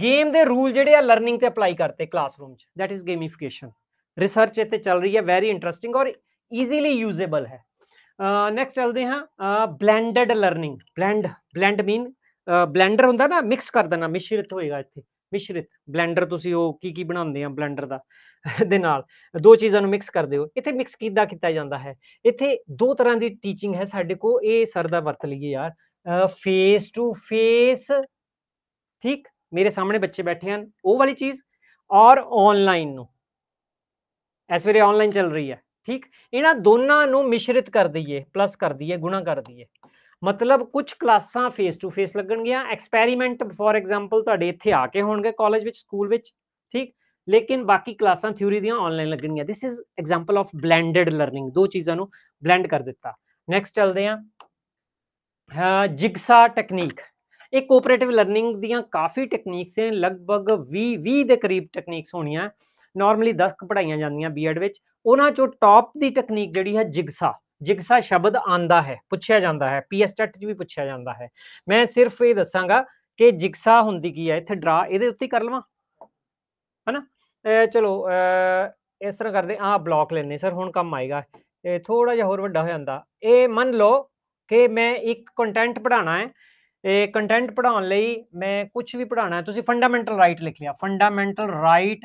[SPEAKER 1] گیم دے رول جہے آ لرنگ تپلائی کرتے classroom is gamification research اتنے چل رہی ہے ویری انٹرسٹنگ اور ایزیلی یوزیبل ہے ਨੈਕਸਟ ਚੱਲਦੇ ਹਾਂ blended learning blend blend mean blender ਹੁੰਦਾ ਨਾ ਮਿਕਸ ਕਰ ਦੇਣਾ ਮਿਸ਼ਰਿਤ ਹੋਏਗਾ ਇੱਥੇ ਮਿਸ਼ਰਿਤ ਬਲੈਂਡਰ ਤੁਸੀਂ ਉਹ ਕੀ ਕੀ ਬਣਾਉਂਦੇ ਆ ਬਲੈਂਡਰ ਦਾ ਦੇ ਨਾਲ ਦੋ ਚੀਜ਼ਾਂ ਨੂੰ ਮਿਕਸ ਕਰਦੇ ਹੋ ਇੱਥੇ ਮਿਕਸ ਕਿੱਦਾਂ ਕੀਤਾ ਜਾਂਦਾ ਹੈ ਇੱਥੇ ਦੋ ਤਰ੍ਹਾਂ ਦੀ ਟੀਚਿੰਗ ਹੈ ਸਾਡੇ ਕੋ ਇਹ ਸਰ ਦਾ ਵਰਤ ਲਈਏ ਯਾਰ ਫੇਸ ਟੂ ਫੇਸ ਠੀਕ ਮੇਰੇ ਸਾਹਮਣੇ ਬੱਚੇ ਬੈਠੇ ਹਨ ਉਹ ਵਾਲੀ ਚੀਜ਼ ਔਰ ਆਨਲਾਈਨ ਨੂੰ ਇਸ ਵੇਰੇ ਆਨਲਾਈਨ ਚੱਲ ਰਹੀ ਹੈ ਠੀਕ ਇਹਨਾਂ ਦੋਨਾਂ ਨੂੰ ਮਿਸ਼ਰਿਤ ਕਰ ਦਈਏ ਪਲੱਸ ਕਰ ਦਈਏ ਗੁਣਾ ਕਰ ਦਈਏ ਮਤਲਬ ਕੁਝ ਕਲਾਸਾਂ ਫੇਸ ਟੂ ਫੇਸ ਲੱਗਣਗੀਆਂ ਐਕਸਪੈਰੀਮੈਂਟ ਫੋਰ ਐਗਜ਼ਾਮਪਲ ਤੁਹਾਡੇ ਇੱਥੇ ਆ ਕੇ ਹੋਣਗੇ ਕਾਲਜ ਵਿੱਚ ਸਕੂਲ ਵਿੱਚ ਠੀਕ ਲੇਕਿਨ ਬਾਕੀ ਕਲਾਸਾਂ ਥਿਊਰੀ ਦੀਆਂ ਆਨਲਾਈਨ ਲੱਗਣਗੀਆਂ this is example of blended learning ਦੋ ਚੀਜ਼ਾਂ ਨੂੰ ਬਲੈਂਡ ਕਰ ਦਿੱਤਾ ਨੈਕਸਟ ਚੱਲਦੇ ਆ ਜਿਗਸਾ ਟੈਕਨੀਕ ਇਹ ਕੋਆਪਰੇਟਿਵ ਲਰਨਿੰਗ ਦੀਆਂ ਕਾਫੀ ਟੈਕਨੀਕਸ ਨੇ ਲਗਭਗ 20 20 ਦੇ ਕਰੀਬ ਟੈਕਨੀਕਸ ਹੋਣੀਆਂ ਨਾਰਮਲੀ 10 ਕ ਪੜਾਈਆਂ ਜਾਂਦੀਆਂ ਬੀਐਡ ਵਿੱਚ ਉਹਨਾਂ ਚੋਂ ਟੌਪ ਦੀ ਟੈਕਨੀਕ ਜਿਹੜੀ ਹੈ ਜਿਗਸਾ ਜਿਗਸਾ ਸ਼ਬਦ ਆਂਦਾ ਹੈ ਪੁੱਛਿਆ ਜਾਂਦਾ ਹੈ ਪੀਐਸ ਟੈਟ 'ਚ ਵੀ ਪੁੱਛਿਆ ਜਾਂਦਾ ਹੈ ਮੈਂ ਸਿਰਫ ਇਹ ਦੱਸਾਂਗਾ ਕਿ ਜਿਗਸਾ ਹੁੰਦੀ ਕੀ ਹੈ ਇੱਥੇ ਡਰਾ ਇਹਦੇ ਉੱਤੇ ਕਰ ਲਵਾਂ ਹੈਨਾ ਚਲੋ ਇਸ ਤਰ੍ਹਾਂ ਕਰਦੇ ਆ ਬਲੌਕ ਲੈਨੇ ਸਰ ਹੁਣ ਕੰਮ ਆਏਗਾ ਇਹ ਥੋੜਾ ਜਿਹਾ ਹੋਰ ਵੱਡਾ ਹੋ ਜਾਂਦਾ ਇਹ ਮੰਨ ਲਓ ਕਿ ਮੈਂ ਇੱਕ ਕੰਟੈਂਟ ਪੜਾਣਾ ਹੈ ਇਹ ਕੰਟੈਂਟ ਪੜਾਉਣ ਲਈ ਮੈਂ ਕੁਝ ਵੀ ਪੜਾਣਾ ਹੈ ਤੁਸੀਂ ਫੰਡਾਮੈਂਟਲ ਰਾਈਟ ਲਿਖ ਲਿਆ ਫੰਡਾਮੈਂਟਲ ਰਾਈਟ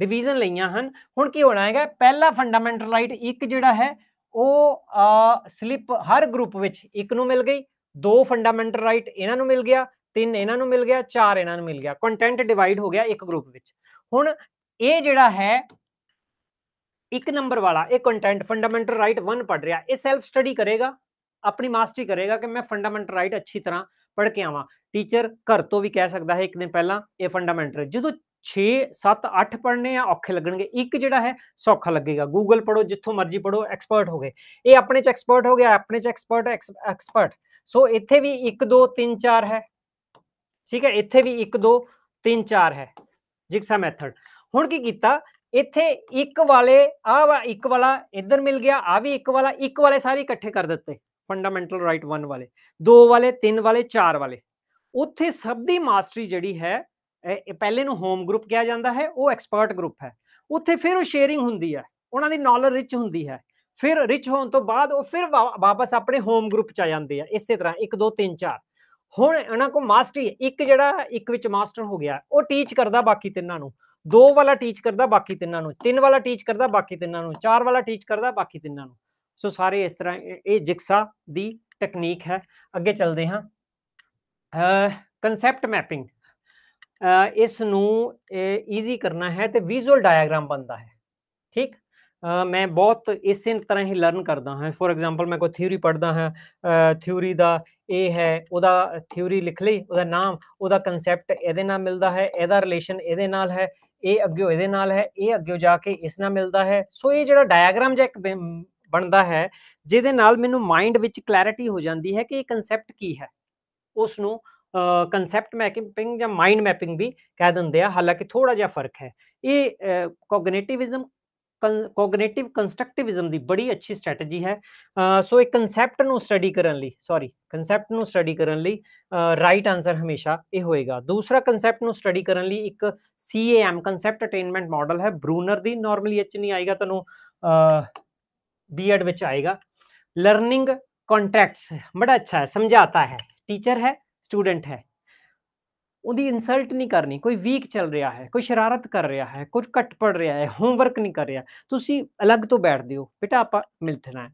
[SPEAKER 1] ਡਿਵੀਜ਼ਨ ਲਈਆਂ ਹਨ ਹੁਣ ਕੀ ਹੋਣਾ ਹੈਗਾ ਪਹਿਲਾ ਫੰਡਾਮੈਂਟਲ ਰਾਈਟ ਇੱਕ ਜਿਹੜਾ ਹੈ ਉਹ ਸਲਿਪ ਹਰ ਗਰੁੱਪ ਵਿੱਚ ਇੱਕ ਨੂੰ ਮਿਲ ਗਈ ਦੋ ਫੰਡਾਮੈਂਟਲ ਰਾਈਟ ਇਹਨਾਂ ਨੂੰ ਮਿਲ ਗਿਆ ਤਿੰਨ ਇਹਨਾਂ ਨੂੰ ਮਿਲ ਗਿਆ ਚਾਰ ਇਹਨਾਂ ਨੂੰ ਮਿਲ ਗਿਆ ਕੰਟੈਂਟ ਡਿਵਾਈਡ ਹੋ ਗਿਆ ਇੱਕ ਗਰੁੱਪ ਵਿੱਚ ਹੁਣ ਇਹ ਜਿਹੜਾ ਹੈ ਇੱਕ ਨੰਬਰ ਵਾਲਾ ਇਹ ਕੰਟੈਂਟ ਫੰਡਾਮੈਂਟਲ ਰਾਈਟ 1 ਪੜ ਰਿਹਾ ਇਹ ਸੈਲਫ ਸਟੱਡੀ ਕਰੇਗਾ ਆਪਣੀ ਮਾਸਟਰੀ ਕਰੇਗਾ ਕਿ ਮੈਂ ਫੰਡਾਮੈਂਟਲ ਰਾਈਟ ਅੱਛੀ ਤਰ੍ਹਾਂ ਪੜ ਕੇ ਆਵਾਂ ਟੀਚਰ ਘਰ ਤੋਂ ਵੀ ਕਹਿ ਸਕਦਾ ਹੈ ਇੱਕ ਦਿਨ ਪਹਿਲਾਂ ਇਹ ਫੰਡਾਮੈਂਟਲ ਜਦੋਂ 6 7 8 ਪੜਨੇ ਆ ਔਖੇ ਲੱਗਣਗੇ ਇੱਕ ਜਿਹੜਾ ਹੈ ਸੌਖਾ ਲੱਗੇਗਾ ਗੂਗਲ ਪੜੋ ਜਿੱਥੋਂ ਮਰਜ਼ੀ ਪੜੋ ਐਕਸਪਰਟ ਹੋ ਗਏ ਇਹ ਆਪਣੇ ਚ ਐਕਸਪਰਟ ਹੋ ਗਿਆ ਆਪਣੇ ਚ ਐਕਸਪਰਟ ਐਕਸਪਰਟ ਸੋ ਇੱਥੇ ਵੀ 1 2 3 4 ਹੈ ਠੀਕ ਹੈ ਇੱਥੇ ਵੀ 1 2 3 4 ਹੈ ਜਿਕਸਾ ਮੈਥਡ ਹੁਣ ਕੀ ਕੀਤਾ ਇੱਥੇ ਇੱਕ ਵਾਲੇ ਆ ਇੱਕ ਵਾਲਾ ਇੱਧਰ ਮਿਲ ਗਿਆ ਆ ਵੀ ਇੱਕ ਵਾਲਾ ਇੱਕ ਵਾਲੇ ਸਾਰੇ ਇਕੱਠੇ ਕਰ ਦਿੱਤੇ ਫੰਡਾਮੈਂਟਲ ਰਾਈਟ 1 ਵਾਲੇ ਦੋ ਵਾਲੇ ਤਿੰਨ ਵਾਲੇ ਚਾਰ ਵਾਲੇ ਉੱਥੇ ਸਭ ਦੀ ਮਾਸਟਰੀ ਜਿਹੜੀ ਹੈ ਪਹਿਲੇ ਨੂੰ ਹੋਮ ਗਰੁੱਪ ਕਿਹਾ ਜਾਂਦਾ ਹੈ ਉਹ ਐਕਸਪਰਟ ਗਰੁੱਪ ਹੈ ਉੱਥੇ ਫਿਰ ਉਹ ਸ਼ੇਅਰਿੰਗ ਹੁੰਦੀ ਹੈ ਉਹਨਾਂ ਦੀ ਨੌਲੇਜ ਰਿਚ ਹੁੰਦੀ ਹੈ ਫਿਰ ਰਿਚ ਹੋਣ ਤੋਂ ਬਾਅਦ ਉਹ ਫਿਰ ਵਾਪਸ ਆਪਣੇ ਹੋਮ ਗਰੁੱਪ ਚ ਆ ਜਾਂਦੇ ਆ ਇਸੇ ਤਰ੍ਹਾਂ 1 2 3 4 ਹੁਣ ਇਹਨਾਂ ਕੋ ਮਾਸਟਰੀ ਇੱਕ ਜਿਹੜਾ ਇੱਕ ਵਿੱਚ ਮਾਸਟਰ ਹੋ ਗਿਆ ਉਹ ਟੀਚ ਕਰਦਾ ਬਾਕੀ ਤਿੰਨਾਂ ਨੂੰ ਦੋ ਵਾਲਾ ਟੀਚ ਕਰਦਾ ਬਾਕੀ ਤਿੰਨਾਂ ਨੂੰ ਤਿੰਨ ਵਾਲਾ ਟੀਚ ਕਰਦਾ ਬਾਕੀ ਤਿੰਨਾਂ ਨੂੰ ਚਾਰ ਵਾਲਾ ਟੀਚ ਕਰਦਾ ਬਾਕੀ ਤਿੰਨਾਂ ਨੂੰ ਸੋ ਸਾਰੇ ਇਸ ਤਰ੍ਹਾਂ ਇਹ ਜਿਕਸਾ ਦੀ ਟੈਕਨੀਕ ਹੈ ਅੱਗੇ ਚੱਲਦੇ ਹਾਂ ਕਨਸੈਪਟ ਮੈਪਿੰਗ ਇਸ ਨੂੰ ਈਜ਼ੀ ਕਰਨਾ ਹੈ ਤੇ ਵਿਜ਼ੂਅਲ ਡਾਇਆਗ੍ਰਾਮ ਬਣਦਾ ਹੈ ਠੀਕ ਮੈਂ ਬਹੁਤ ਇਸੇ ਤਰ੍ਹਾਂ ਹੀ ਲਰਨ ਕਰਦਾ ਹਾਂ ਫੋਰ ਐਗਜ਼ਾਮਪਲ ਮੈਂ ਕੋਈ ਥਿਊਰੀ ਪੜ੍ਹਦਾ ਹਾਂ ਥਿਊਰੀ ਦਾ ਇਹ ਹੈ ਉਹਦਾ ਥਿਊਰੀ ਲਿਖ ਲਈ ਉਹਦਾ ਨਾਮ ਉਹਦਾ ਕਨਸੈਪਟ ਇਹਦੇ ਨਾਲ ਮਿਲਦਾ ਹੈ ਇਹਦਾ ਰਿਲੇਸ਼ਨ ਇਹਦੇ ਨਾਲ ਹੈ ਇਹ ਅੱਗੇ ਇਹਦੇ ਨਾਲ ਹੈ ਇਹ ਅੱਗੇ ਜਾ ਕੇ ਇਸ ਨਾਲ ਮਿਲਦਾ ਹੈ ਸੋ ਇਹ ਜਿਹੜਾ ਡਾਇਆਗ੍ਰਾਮ ਜਿਹਾ ਇੱਕ ਬਣਦਾ ਹੈ ਜਿਹਦੇ ਨਾਲ ਮੈਨੂੰ ਮਾਈਂਡ ਵਿੱਚ ਕਲੈਰਿਟੀ ਹੋ ਜਾਂਦੀ ਹੈ ਕਿ ਇਹ ਕਨਸੈਪਟ ਕੀ ਹੈ ਉਸ ਨੂੰ کنسپٹ میکنپنگ یا مائنڈ میپنگ بھی کہہ دیں حالانکہ تھوڑا جہا فرق ہے یہ کوگنیٹوزم کوگنیٹو کنسٹرٹیوزم کی بڑی اچھی سٹرٹجی ہے سو ایک کنسپٹ نٹڈی کرنے سواری کنسپٹ نٹڈی کرنے رائٹ آنسر ہمیشہ یہ ہوئے گا دوسرا کنسپٹ نٹڈی کرنے ایک سی ایم کنسپٹ اٹینمینٹ ماڈل ہے برونر نارملی اچھ نہیں آئے گا تو بیڈ آئے گا لرننگ کانٹیکٹس بڑا اچھا ہے سمجھاتا ہے ٹیچر ہے ਸਟੂਡੈਂਟ ਹੈ ਉਹਦੀ ਇਨਸਲਟ ਨਹੀਂ ਕਰਨੀ ਕੋਈ ਵੀਕ ਚੱਲ ਰਿਹਾ ਹੈ ਕੋਈ ਸ਼ਰਾਰਤ ਕਰ ਰਿਹਾ ਹੈ ਕੁਝ ਘਟ ਪੜ ਰਿਹਾ ਹੈ ਹੋਮਵਰਕ ਨਹੀਂ ਕਰ ਰਿਹਾ ਤੁਸੀਂ ਅਲੱਗ ਤੋਂ ਬੈਠ ਦਿਓ ਬੇਟਾ ਆਪਾਂ ਮਿਲਣਾ ਹੈ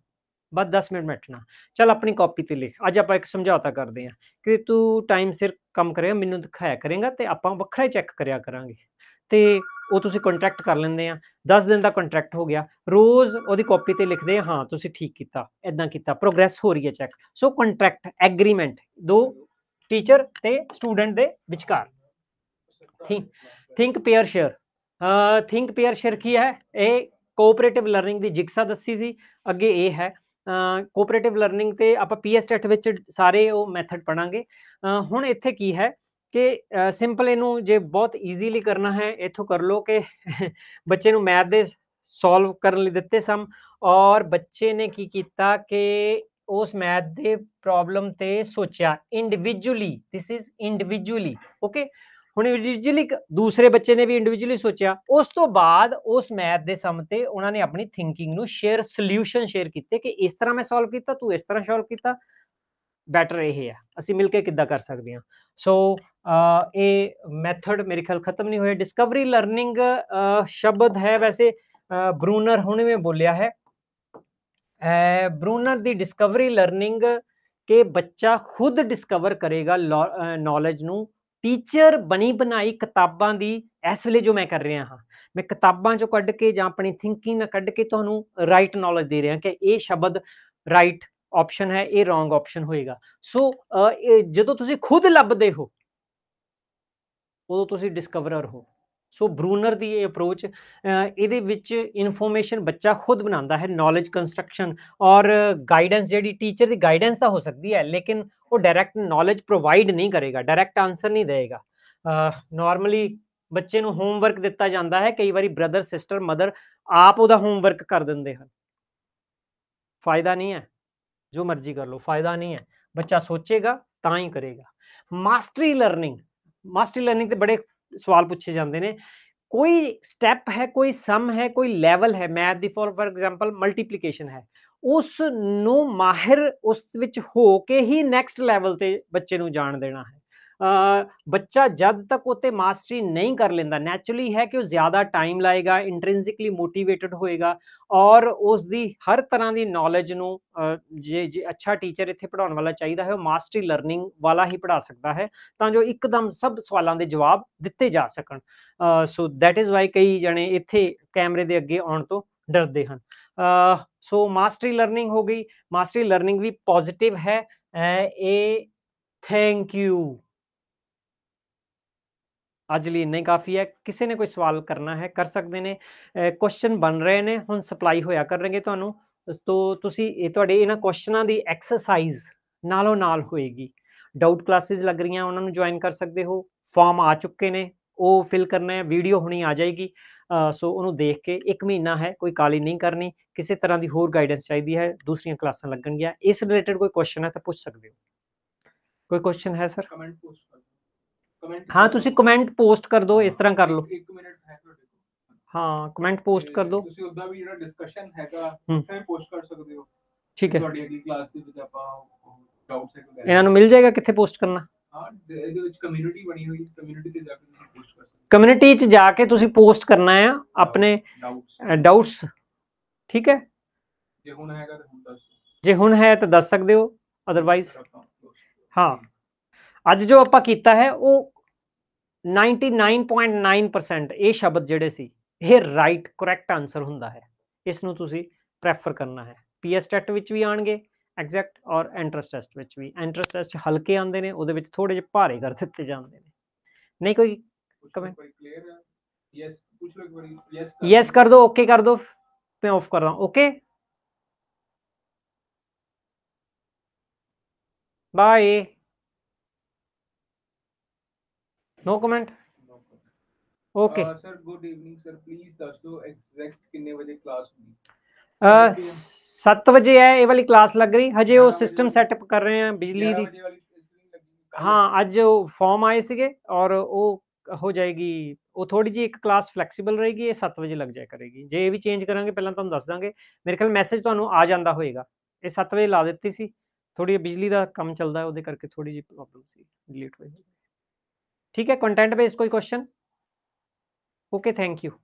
[SPEAKER 1] ਬਸ 10 ਮਿੰਟ ਮਿਲਣਾ ਚਲ ਆਪਣੀ ਕਾਪੀ ਤੇ ਲਿਖ ਅੱਜ ਆਪਾਂ ਇੱਕ ਸਮਝੌਤਾ ਕਰਦੇ ਹਾਂ ਕਿ ਤੂੰ ਟਾਈਮ ਸਿਰ ਕੰਮ ਕਰੇਗਾ ਮੈਨੂੰ ਦਿਖਾਇਆ ਕਰੇਗਾ ਤੇ ਆਪਾਂ ਵੱਖਰਾ ਚੈੱਕ ਕਰਿਆ ਕਰਾਂਗੇ ਤੇ ਉਹ ਤੁਸੀਂ ਕੰਟਰੈਕਟ ਕਰ ਲੈਂਦੇ ਆ 10 ਦਿਨ ਦਾ ਕੰਟਰੈਕਟ ਹੋ ਗਿਆ ਰੋਜ਼ ਉਹਦੀ ਕਾਪੀ ਤੇ ਲਿਖਦੇ ਆ ਹਾਂ ਤੁਸੀਂ ਠੀਕ ਕੀਤਾ ਇਦਾਂ ਕੀਤਾ ਪ੍ਰੋਗਰੈਸ ਹੋ ਰਹੀ ਹੈ ਚੈੱਕ ਸੋ ਕੰਟਰੈਕਟ ਐਗਰੀਮੈਂਟ ਦੋ ਟੀਚਰ ਤੇ ਸਟੂਡੈਂਟ ਦੇ ਵਿਚਕਾਰ think think pair share think pair share ਕੀ ਹੈ ਇਹ ਕੋਆਪਰੇਟਿਵ ਲਰਨਿੰਗ ਦੀ ਜਿਗਸਾ ਦੱਸੀ ਸੀ ਅੱਗੇ ਇਹ ਹੈ ਕੋਆਪਰੇਟਿਵ ਲਰਨਿੰਗ ਤੇ ਆਪਾਂ ਪੀਐਸਟੈਟ ਵਿੱਚ ਸਾਰੇ ਉਹ ਮੈਥਡ ਪੜਾਂਗੇ ਹੁਣ ਇੱਥੇ ਕੀ ਹੈ ਕਿ ਸਿੰਪਲ ਇਹਨੂੰ ਜੇ ਬਹੁਤ ਈਜ਼ੀਲੀ ਕਰਨਾ ਹੈ ਇਥੋਂ ਕਰ ਲਓ ਕਿ ਬੱਚੇ ਨੂੰ ਮੈਥ ਦੇ ਸੋਲਵ ਕਰਨ ਲਈ ਦਿੱਤੇ ਸਮ ਔਰ ਬੱਚੇ ਨੇ ਕੀ ਕੀਤਾ ਕਿ ਉਸ ਮੈਥ ਦੇ ਪ੍ਰੋਬਲਮ ਤੇ ਸੋਚਿਆ individually this is individually okay ਹੁਣ ਇੰਡੀਵਿਜੂਅਲੀ ਦੂਸਰੇ ਬੱਚੇ ਨੇ ਵੀ ਇੰਡੀਵਿਜੂਅਲੀ ਸੋਚਿਆ ਉਸ ਤੋਂ ਬਾਅਦ ਉਸ ਮੈਥ ਦੇ ਸਮ ਤੇ ਉਹਨਾਂ ਨੇ ਆਪਣੀ ਥਿੰਕਿੰਗ ਨੂੰ ਸ਼ੇਅਰ ਸੋਲੂਸ਼ਨ ਸ਼ੇਅਰ ਕੀਤੇ ਕਿ ਇਸ ਤਰ੍ਹਾਂ ਮੈਂ ਸੋਲਵ ਕੀਤਾ ਤੂੰ ਇਸ ਤਰ੍ਹਾਂ ਸੋਲਵ ਕੀਤਾ ਬੈਟਰ ਇਹ ਹੈ ਅਸੀਂ ਮਿਲ ਕੇ ਕਿੱਦਾਂ ਕਰ ਸਕਦੇ ਹਾਂ ਸੋ ਇਹ ਮੈਥਡ ਮੇਰੇ ਖਿਆਲ ਖਤਮ ਨਹੀਂ ਹੋਇਆ ਡਿਸਕਵਰੀ ਲਰਨਿੰਗ ਸ਼ਬਦ ਹੈ ਵੈਸੇ ਬਰੂਨਰ ਹੁਣੇ ਮੈਂ ਬੋਲਿਆ ਹੈ ਬਰੂਨਰ ਦੀ ਡਿਸਕਵਰੀ ਲਰਨਿੰਗ ਕਿ ਬੱਚਾ ਖੁਦ ਡਿਸਕਵਰ ਕਰੇਗਾ ਨੌਲੇਜ ਨੂੰ ਟੀਚਰ ਬਣੀ ਬਣਾਈ ਕਿਤਾਬਾਂ ਦੀ ਇਸ ਵੇਲੇ ਜੋ ਮੈਂ ਕਰ ਰਿਹਾ ਹਾਂ ਮੈਂ ਕਿਤਾਬਾਂ ਚੋਂ ਕੱਢ ਕੇ ਜਾਂ ਆਪਣੀ ਥਿੰਕਿੰਗ ਨਾਲ ਕੱਢ ਕੇ ਤੁਹਾਨੂੰ ਰਾਈਟ ਨੌਲੇਜ ਦੇ ਰਿਹਾ ਕਿ ਇਹ ਸ਼ਬਦ ਰਾਈਟ ਆਪਸ਼ਨ ਹੈ ਇਹ ਰੋਂਗ ਆਪਸ਼ਨ ਹੋਏਗਾ ਸੋ ਜਦੋਂ ਤੁਸੀਂ ਖੁਦ ਲੱਭਦੇ ਹੋ ਉਦੋਂ ਤੁਸੀਂ ਡਿਸਕਵਰਰ ਹੋ ਸੋ ਬਰੂਨਰ ਦੀ ਇਹ ਅਪਰੋਚ ਇਹਦੇ ਵਿੱਚ ਇਨਫੋਰਮੇਸ਼ਨ ਬੱਚਾ ਖੁਦ ਬਣਾਉਂਦਾ ਹੈ ਨੌਲੇਜ ਕੰਸਟਰਕਸ਼ਨ ਔਰ ਗਾਈਡੈਂਸ ਜਿਹੜੀ ਟੀਚਰ ਦੀ ਗਾਈਡੈਂਸ ਤਾਂ ਹੋ ਸਕਦੀ ਹੈ ਲੇਕਿਨ ਉਹ ਡਾਇਰੈਕਟ ਨੌਲੇਜ ਪ੍ਰੋਵਾਈਡ ਨਹੀਂ ਕਰੇਗਾ ਡਾਇਰੈਕਟ ਆਨਸਰ ਨਹੀਂ ਦੇਵੇਗਾ ਨਾਰਮਲੀ ਬੱਚੇ ਨੂੰ ਹੋਮਵਰਕ ਦਿੱਤਾ ਜਾਂਦਾ ਹੈ ਕਈ ਵਾਰੀ ਬ੍ਰਦਰ ਸਿਸਟਰ ਮਦਰ ਆਪ ਉਹਦਾ ਹੋਮਵਰਕ ਕਰ ਦਿੰਦੇ ਹਨ ਫਾਇਦਾ ਨਹੀਂ ਹੈ ਜੋ ਮਰਜ਼ੀ ਕਰ ਲਓ ਫਾਇਦਾ ਨਹੀਂ ਹੈ ਬੱਚਾ ਸੋਚੇਗਾ ਤਾਂ ਹੀ ਕਰੇਗਾ ਮਾਸਟਰੀ ਲਰਨਿੰਗ ਮਾਸਟਰੀ ਲਰਨਿੰਗ ਤੇ ਬੜੇ ਸਵਾਲ ਪੁੱਛੇ ਜਾਂਦੇ ਨੇ ਕੋਈ ਸਟੈਪ ਹੈ ਕੋਈ ਸਮ ਹੈ ਕੋਈ ਲੈਵਲ ਹੈ ਮੈਥ ਦੀ ਫੋਰ ਫॉर ਐਗਜ਼ਾਮਪਲ ਮਲਟੀਪਲੀਕੇਸ਼ਨ ਹੈ ਉਸ ਨੂੰ ਮਾਹਿਰ ਉਸ ਵਿੱਚ ਹੋ ਕੇ ਹੀ ਨੈਕਸਟ ਲੈਵਲ ਤੇ ਬੱਚੇ ਨੂੰ ਜਾਣ ਦੇਣਾ ਹੈ ਬੱਚਾ ਜਦ ਤੱਕ ਉਤੇ ਮਾਸਟਰੀ ਨਹੀਂ ਕਰ ਲੈਂਦਾ ਨੇਚਰਲੀ ਹੈ ਕਿ ਉਹ ਜ਼ਿਆਦਾ ਟਾਈਮ ਲਾਏਗਾ ਇੰਟ੍ਰਿੰਸਿਕਲੀ ਮੋਟੀਵੇਟਡ ਹੋਏਗਾ ਔਰ ਉਸ ਦੀ ਹਰ ਤਰ੍ਹਾਂ ਦੀ ਨੌਲੇਜ ਨੂੰ ਜੇ ਜੇ ਅੱਛਾ ਟੀਚਰ ਇੱਥੇ ਪੜਾਉਣ ਵਾਲਾ ਚਾਹੀਦਾ ਹੈ ਉਹ ਮਾਸਟਰੀ ਲਰਨਿੰਗ ਵਾਲਾ ਹੀ ਪੜਾ ਸਕਦਾ ਹੈ ਤਾਂ ਜੋ ਇੱਕਦਮ ਸਭ ਸਵਾਲਾਂ ਦੇ ਜਵਾਬ ਦਿੱਤੇ ਜਾ ਸਕਣ ਸੋ ਥੈਟ ਇਜ਼ ਵਾਈ ਕਈ ਜਣੇ ਇੱਥੇ ਕੈਮਰੇ ਦੇ ਅੱਗੇ ਆਉਣ ਤੋਂ ਡਰਦੇ ਹਨ ਸੋ ਮਾਸਟਰੀ ਲਰਨਿੰਗ ਹੋ ਗਈ ਮਾਸਟਰੀ ਲਰਨਿੰਗ ਵੀ ਪੋਜ਼ਿਟਿਵ ਹੈ ਇਹ ਥੈਂਕ ਯੂ ਅੱਜ ਲਈ ਇੰਨਾ ਹੀ ਕਾਫੀ ਹੈ ਕਿਸੇ ਨੇ ਕੋਈ ਸਵਾਲ ਕਰਨਾ ਹੈ ਕਰ ਸਕਦੇ ਨੇ ਕੁਐਸਚਨ ਬਣ ਰਹੇ ਨੇ ਹੁਣ ਸਪਲਾਈ ਹੋਇਆ ਕਰਨਗੇ ਤੁਹਾਨੂੰ ਤੋਂ ਤੁਸੀਂ ਇਹ ਤੁਹਾਡੇ ਇਹਨਾਂ ਕੁਐਸਚਨਾਂ ਦੀ ਐਕਸਰਸਾਈਜ਼ ਨਾਲੋਂ ਨਾਲ ਹੋਏਗੀ ਡਾਊਟ ਕਲਾਸਿਸ ਲੱਗ ਰਹੀਆਂ ਉਹਨਾਂ ਨੂੰ ਜੁਆਇਨ ਕਰ ਸਕਦੇ ਹੋ ਫਾਰਮ ਆ ਚੁੱਕੇ ਨੇ ਉਹ ਫਿਲ ਕਰਨਾ ਹੈ ਵੀਡੀਓ ਹੁਣੀ ਆ ਜਾਏਗੀ ਸੋ ਉਹਨੂੰ ਦੇਖ ਕੇ 1 ਮਹੀਨਾ ਹੈ ਕੋਈ ਕਾਲੀ ਨਹੀਂ ਕਰਨੀ ਕਿਸੇ ਤਰ੍ਹਾਂ ਦੀ ਹੋਰ ਗਾਈਡੈਂਸ ਚਾਹੀਦੀ ਹੈ ਦੂਸਰੀਆਂ ਕਲਾਸਾਂ ਲੱਗਣਗੀਆਂ ਇਸ ਰਿਲੇਟਡ ਕੋਈ ਕੁਐਸਚਨ ਹੈ ਤਾਂ ਪੁੱਛ ਸਕਦੇ ਹੋ ਕੋਈ ਕੁਐਸਚਨ ਹੈ ਸਰ ਕਮੈਂਟ ਪੋਸਟ ہاں تسی کمنٹ پوسٹ کر دو اس طرح کر لو دوسرا کم پوسٹ کرنا اپنی جی ہوں دس سکو ہاں اج جو 99.9% ਇਹ ਸ਼ਬਦ ਜਿਹੜੇ ਸੀ ਇਹ ਰਾਈਟ ਕਰੈਕਟ ਆਨਸਰ ਹੁੰਦਾ ਹੈ ਇਸ ਨੂੰ ਤੁਸੀਂ ਪ੍ਰੈਫਰ ਕਰਨਾ ਹੈ ਪੀਐਸ ਟੈਟ ਵਿੱਚ ਵੀ ਆਣਗੇ ਐਗਜ਼ੈਕਟ ਔਰ ਐਂਟਰਸ ਟੈਸਟ ਵਿੱਚ ਵੀ ਐਂਟਰਸ ਟੈਸਟ ਹਲਕੇ ਆਉਂਦੇ ਨੇ ਉਹਦੇ ਵਿੱਚ ਥੋੜੇ ਜਿਹਾ ਭਾਰੇ ਕਰ ਦਿੱਤੇ ਜਾਂਦੇ ਨੇ ਨਹੀਂ ਕੋਈ ਕਮੈਂਟ ਯੈਸ ਪੁੱਛ ਲਓ ਇੱਕ ਵਾਰੀ ਯੈਸ ਯੈਸ ਕਰ ਦੋ ਓਕੇ ਕਰ ਦੋ ਮੈਂ ਆਫ ਕਰ ਰਹਾ okay bye no comment okay sir good evening sir please ਦੱਸੋ ਐਗਜ਼ੈਕਟ ਕਿੰਨੇ ਵਜੇ ਕਲਾਸ ਹੁੰਦੀ 7 uh, ਵਜੇ ਹੈ ਇਹ ਵਾਲੀ ਕਲਾਸ ਲੱਗ ਰਹੀ ਹਜੇ ਉਹ ਸਿਸਟਮ ਸੈਟਅਪ ਕਰ ਰਹੇ ਆ ਬਿਜਲੀ ਦੀ ਹਾਂ ਅੱਜ ਫਾਰਮ ਆਏ ਸੀਗੇ ਔਰ ਉਹ ਹੋ ਜਾਏਗੀ ਉਹ ਥੋੜੀ ਜੀ ਇੱਕ ਕਲਾਸ ਫਲੈਕਸੀਬਲ ਰਹੇਗੀ ਇਹ 7 ਵਜੇ ਲੱਗ ਜਾਇਆ ਕਰੇਗੀ ਜੇ ਇਹ ਵੀ ਚੇਂਜ ਕਰਾਂਗੇ ਪਹਿਲਾਂ ਤੁਹਾਨੂੰ ਦੱਸ ਦਾਂਗੇ ਮੇਰੇ ਖਿਆਲ ਮੈਸੇਜ ਤੁਹਾਨੂੰ ਆ ਜਾਂਦਾ ਹੋਏਗਾ ਇਹ 7 ਵਜੇ ਲਾ ਦਿੱਤੀ ਸੀ ਥੋੜੀ ਬਿਜਲੀ ਦਾ ਕੰਮ ਚੱਲਦਾ ਉਹਦੇ ਕਰਕੇ ਥੋੜੀ ਜੀ ਪ੍ਰੋਬਲਮ ਸੀ ਡਿਲੀਟ ਹੋਈ ठीक है कंटेंट बेस्ड कोई क्वेश्चन ओके थैंक यू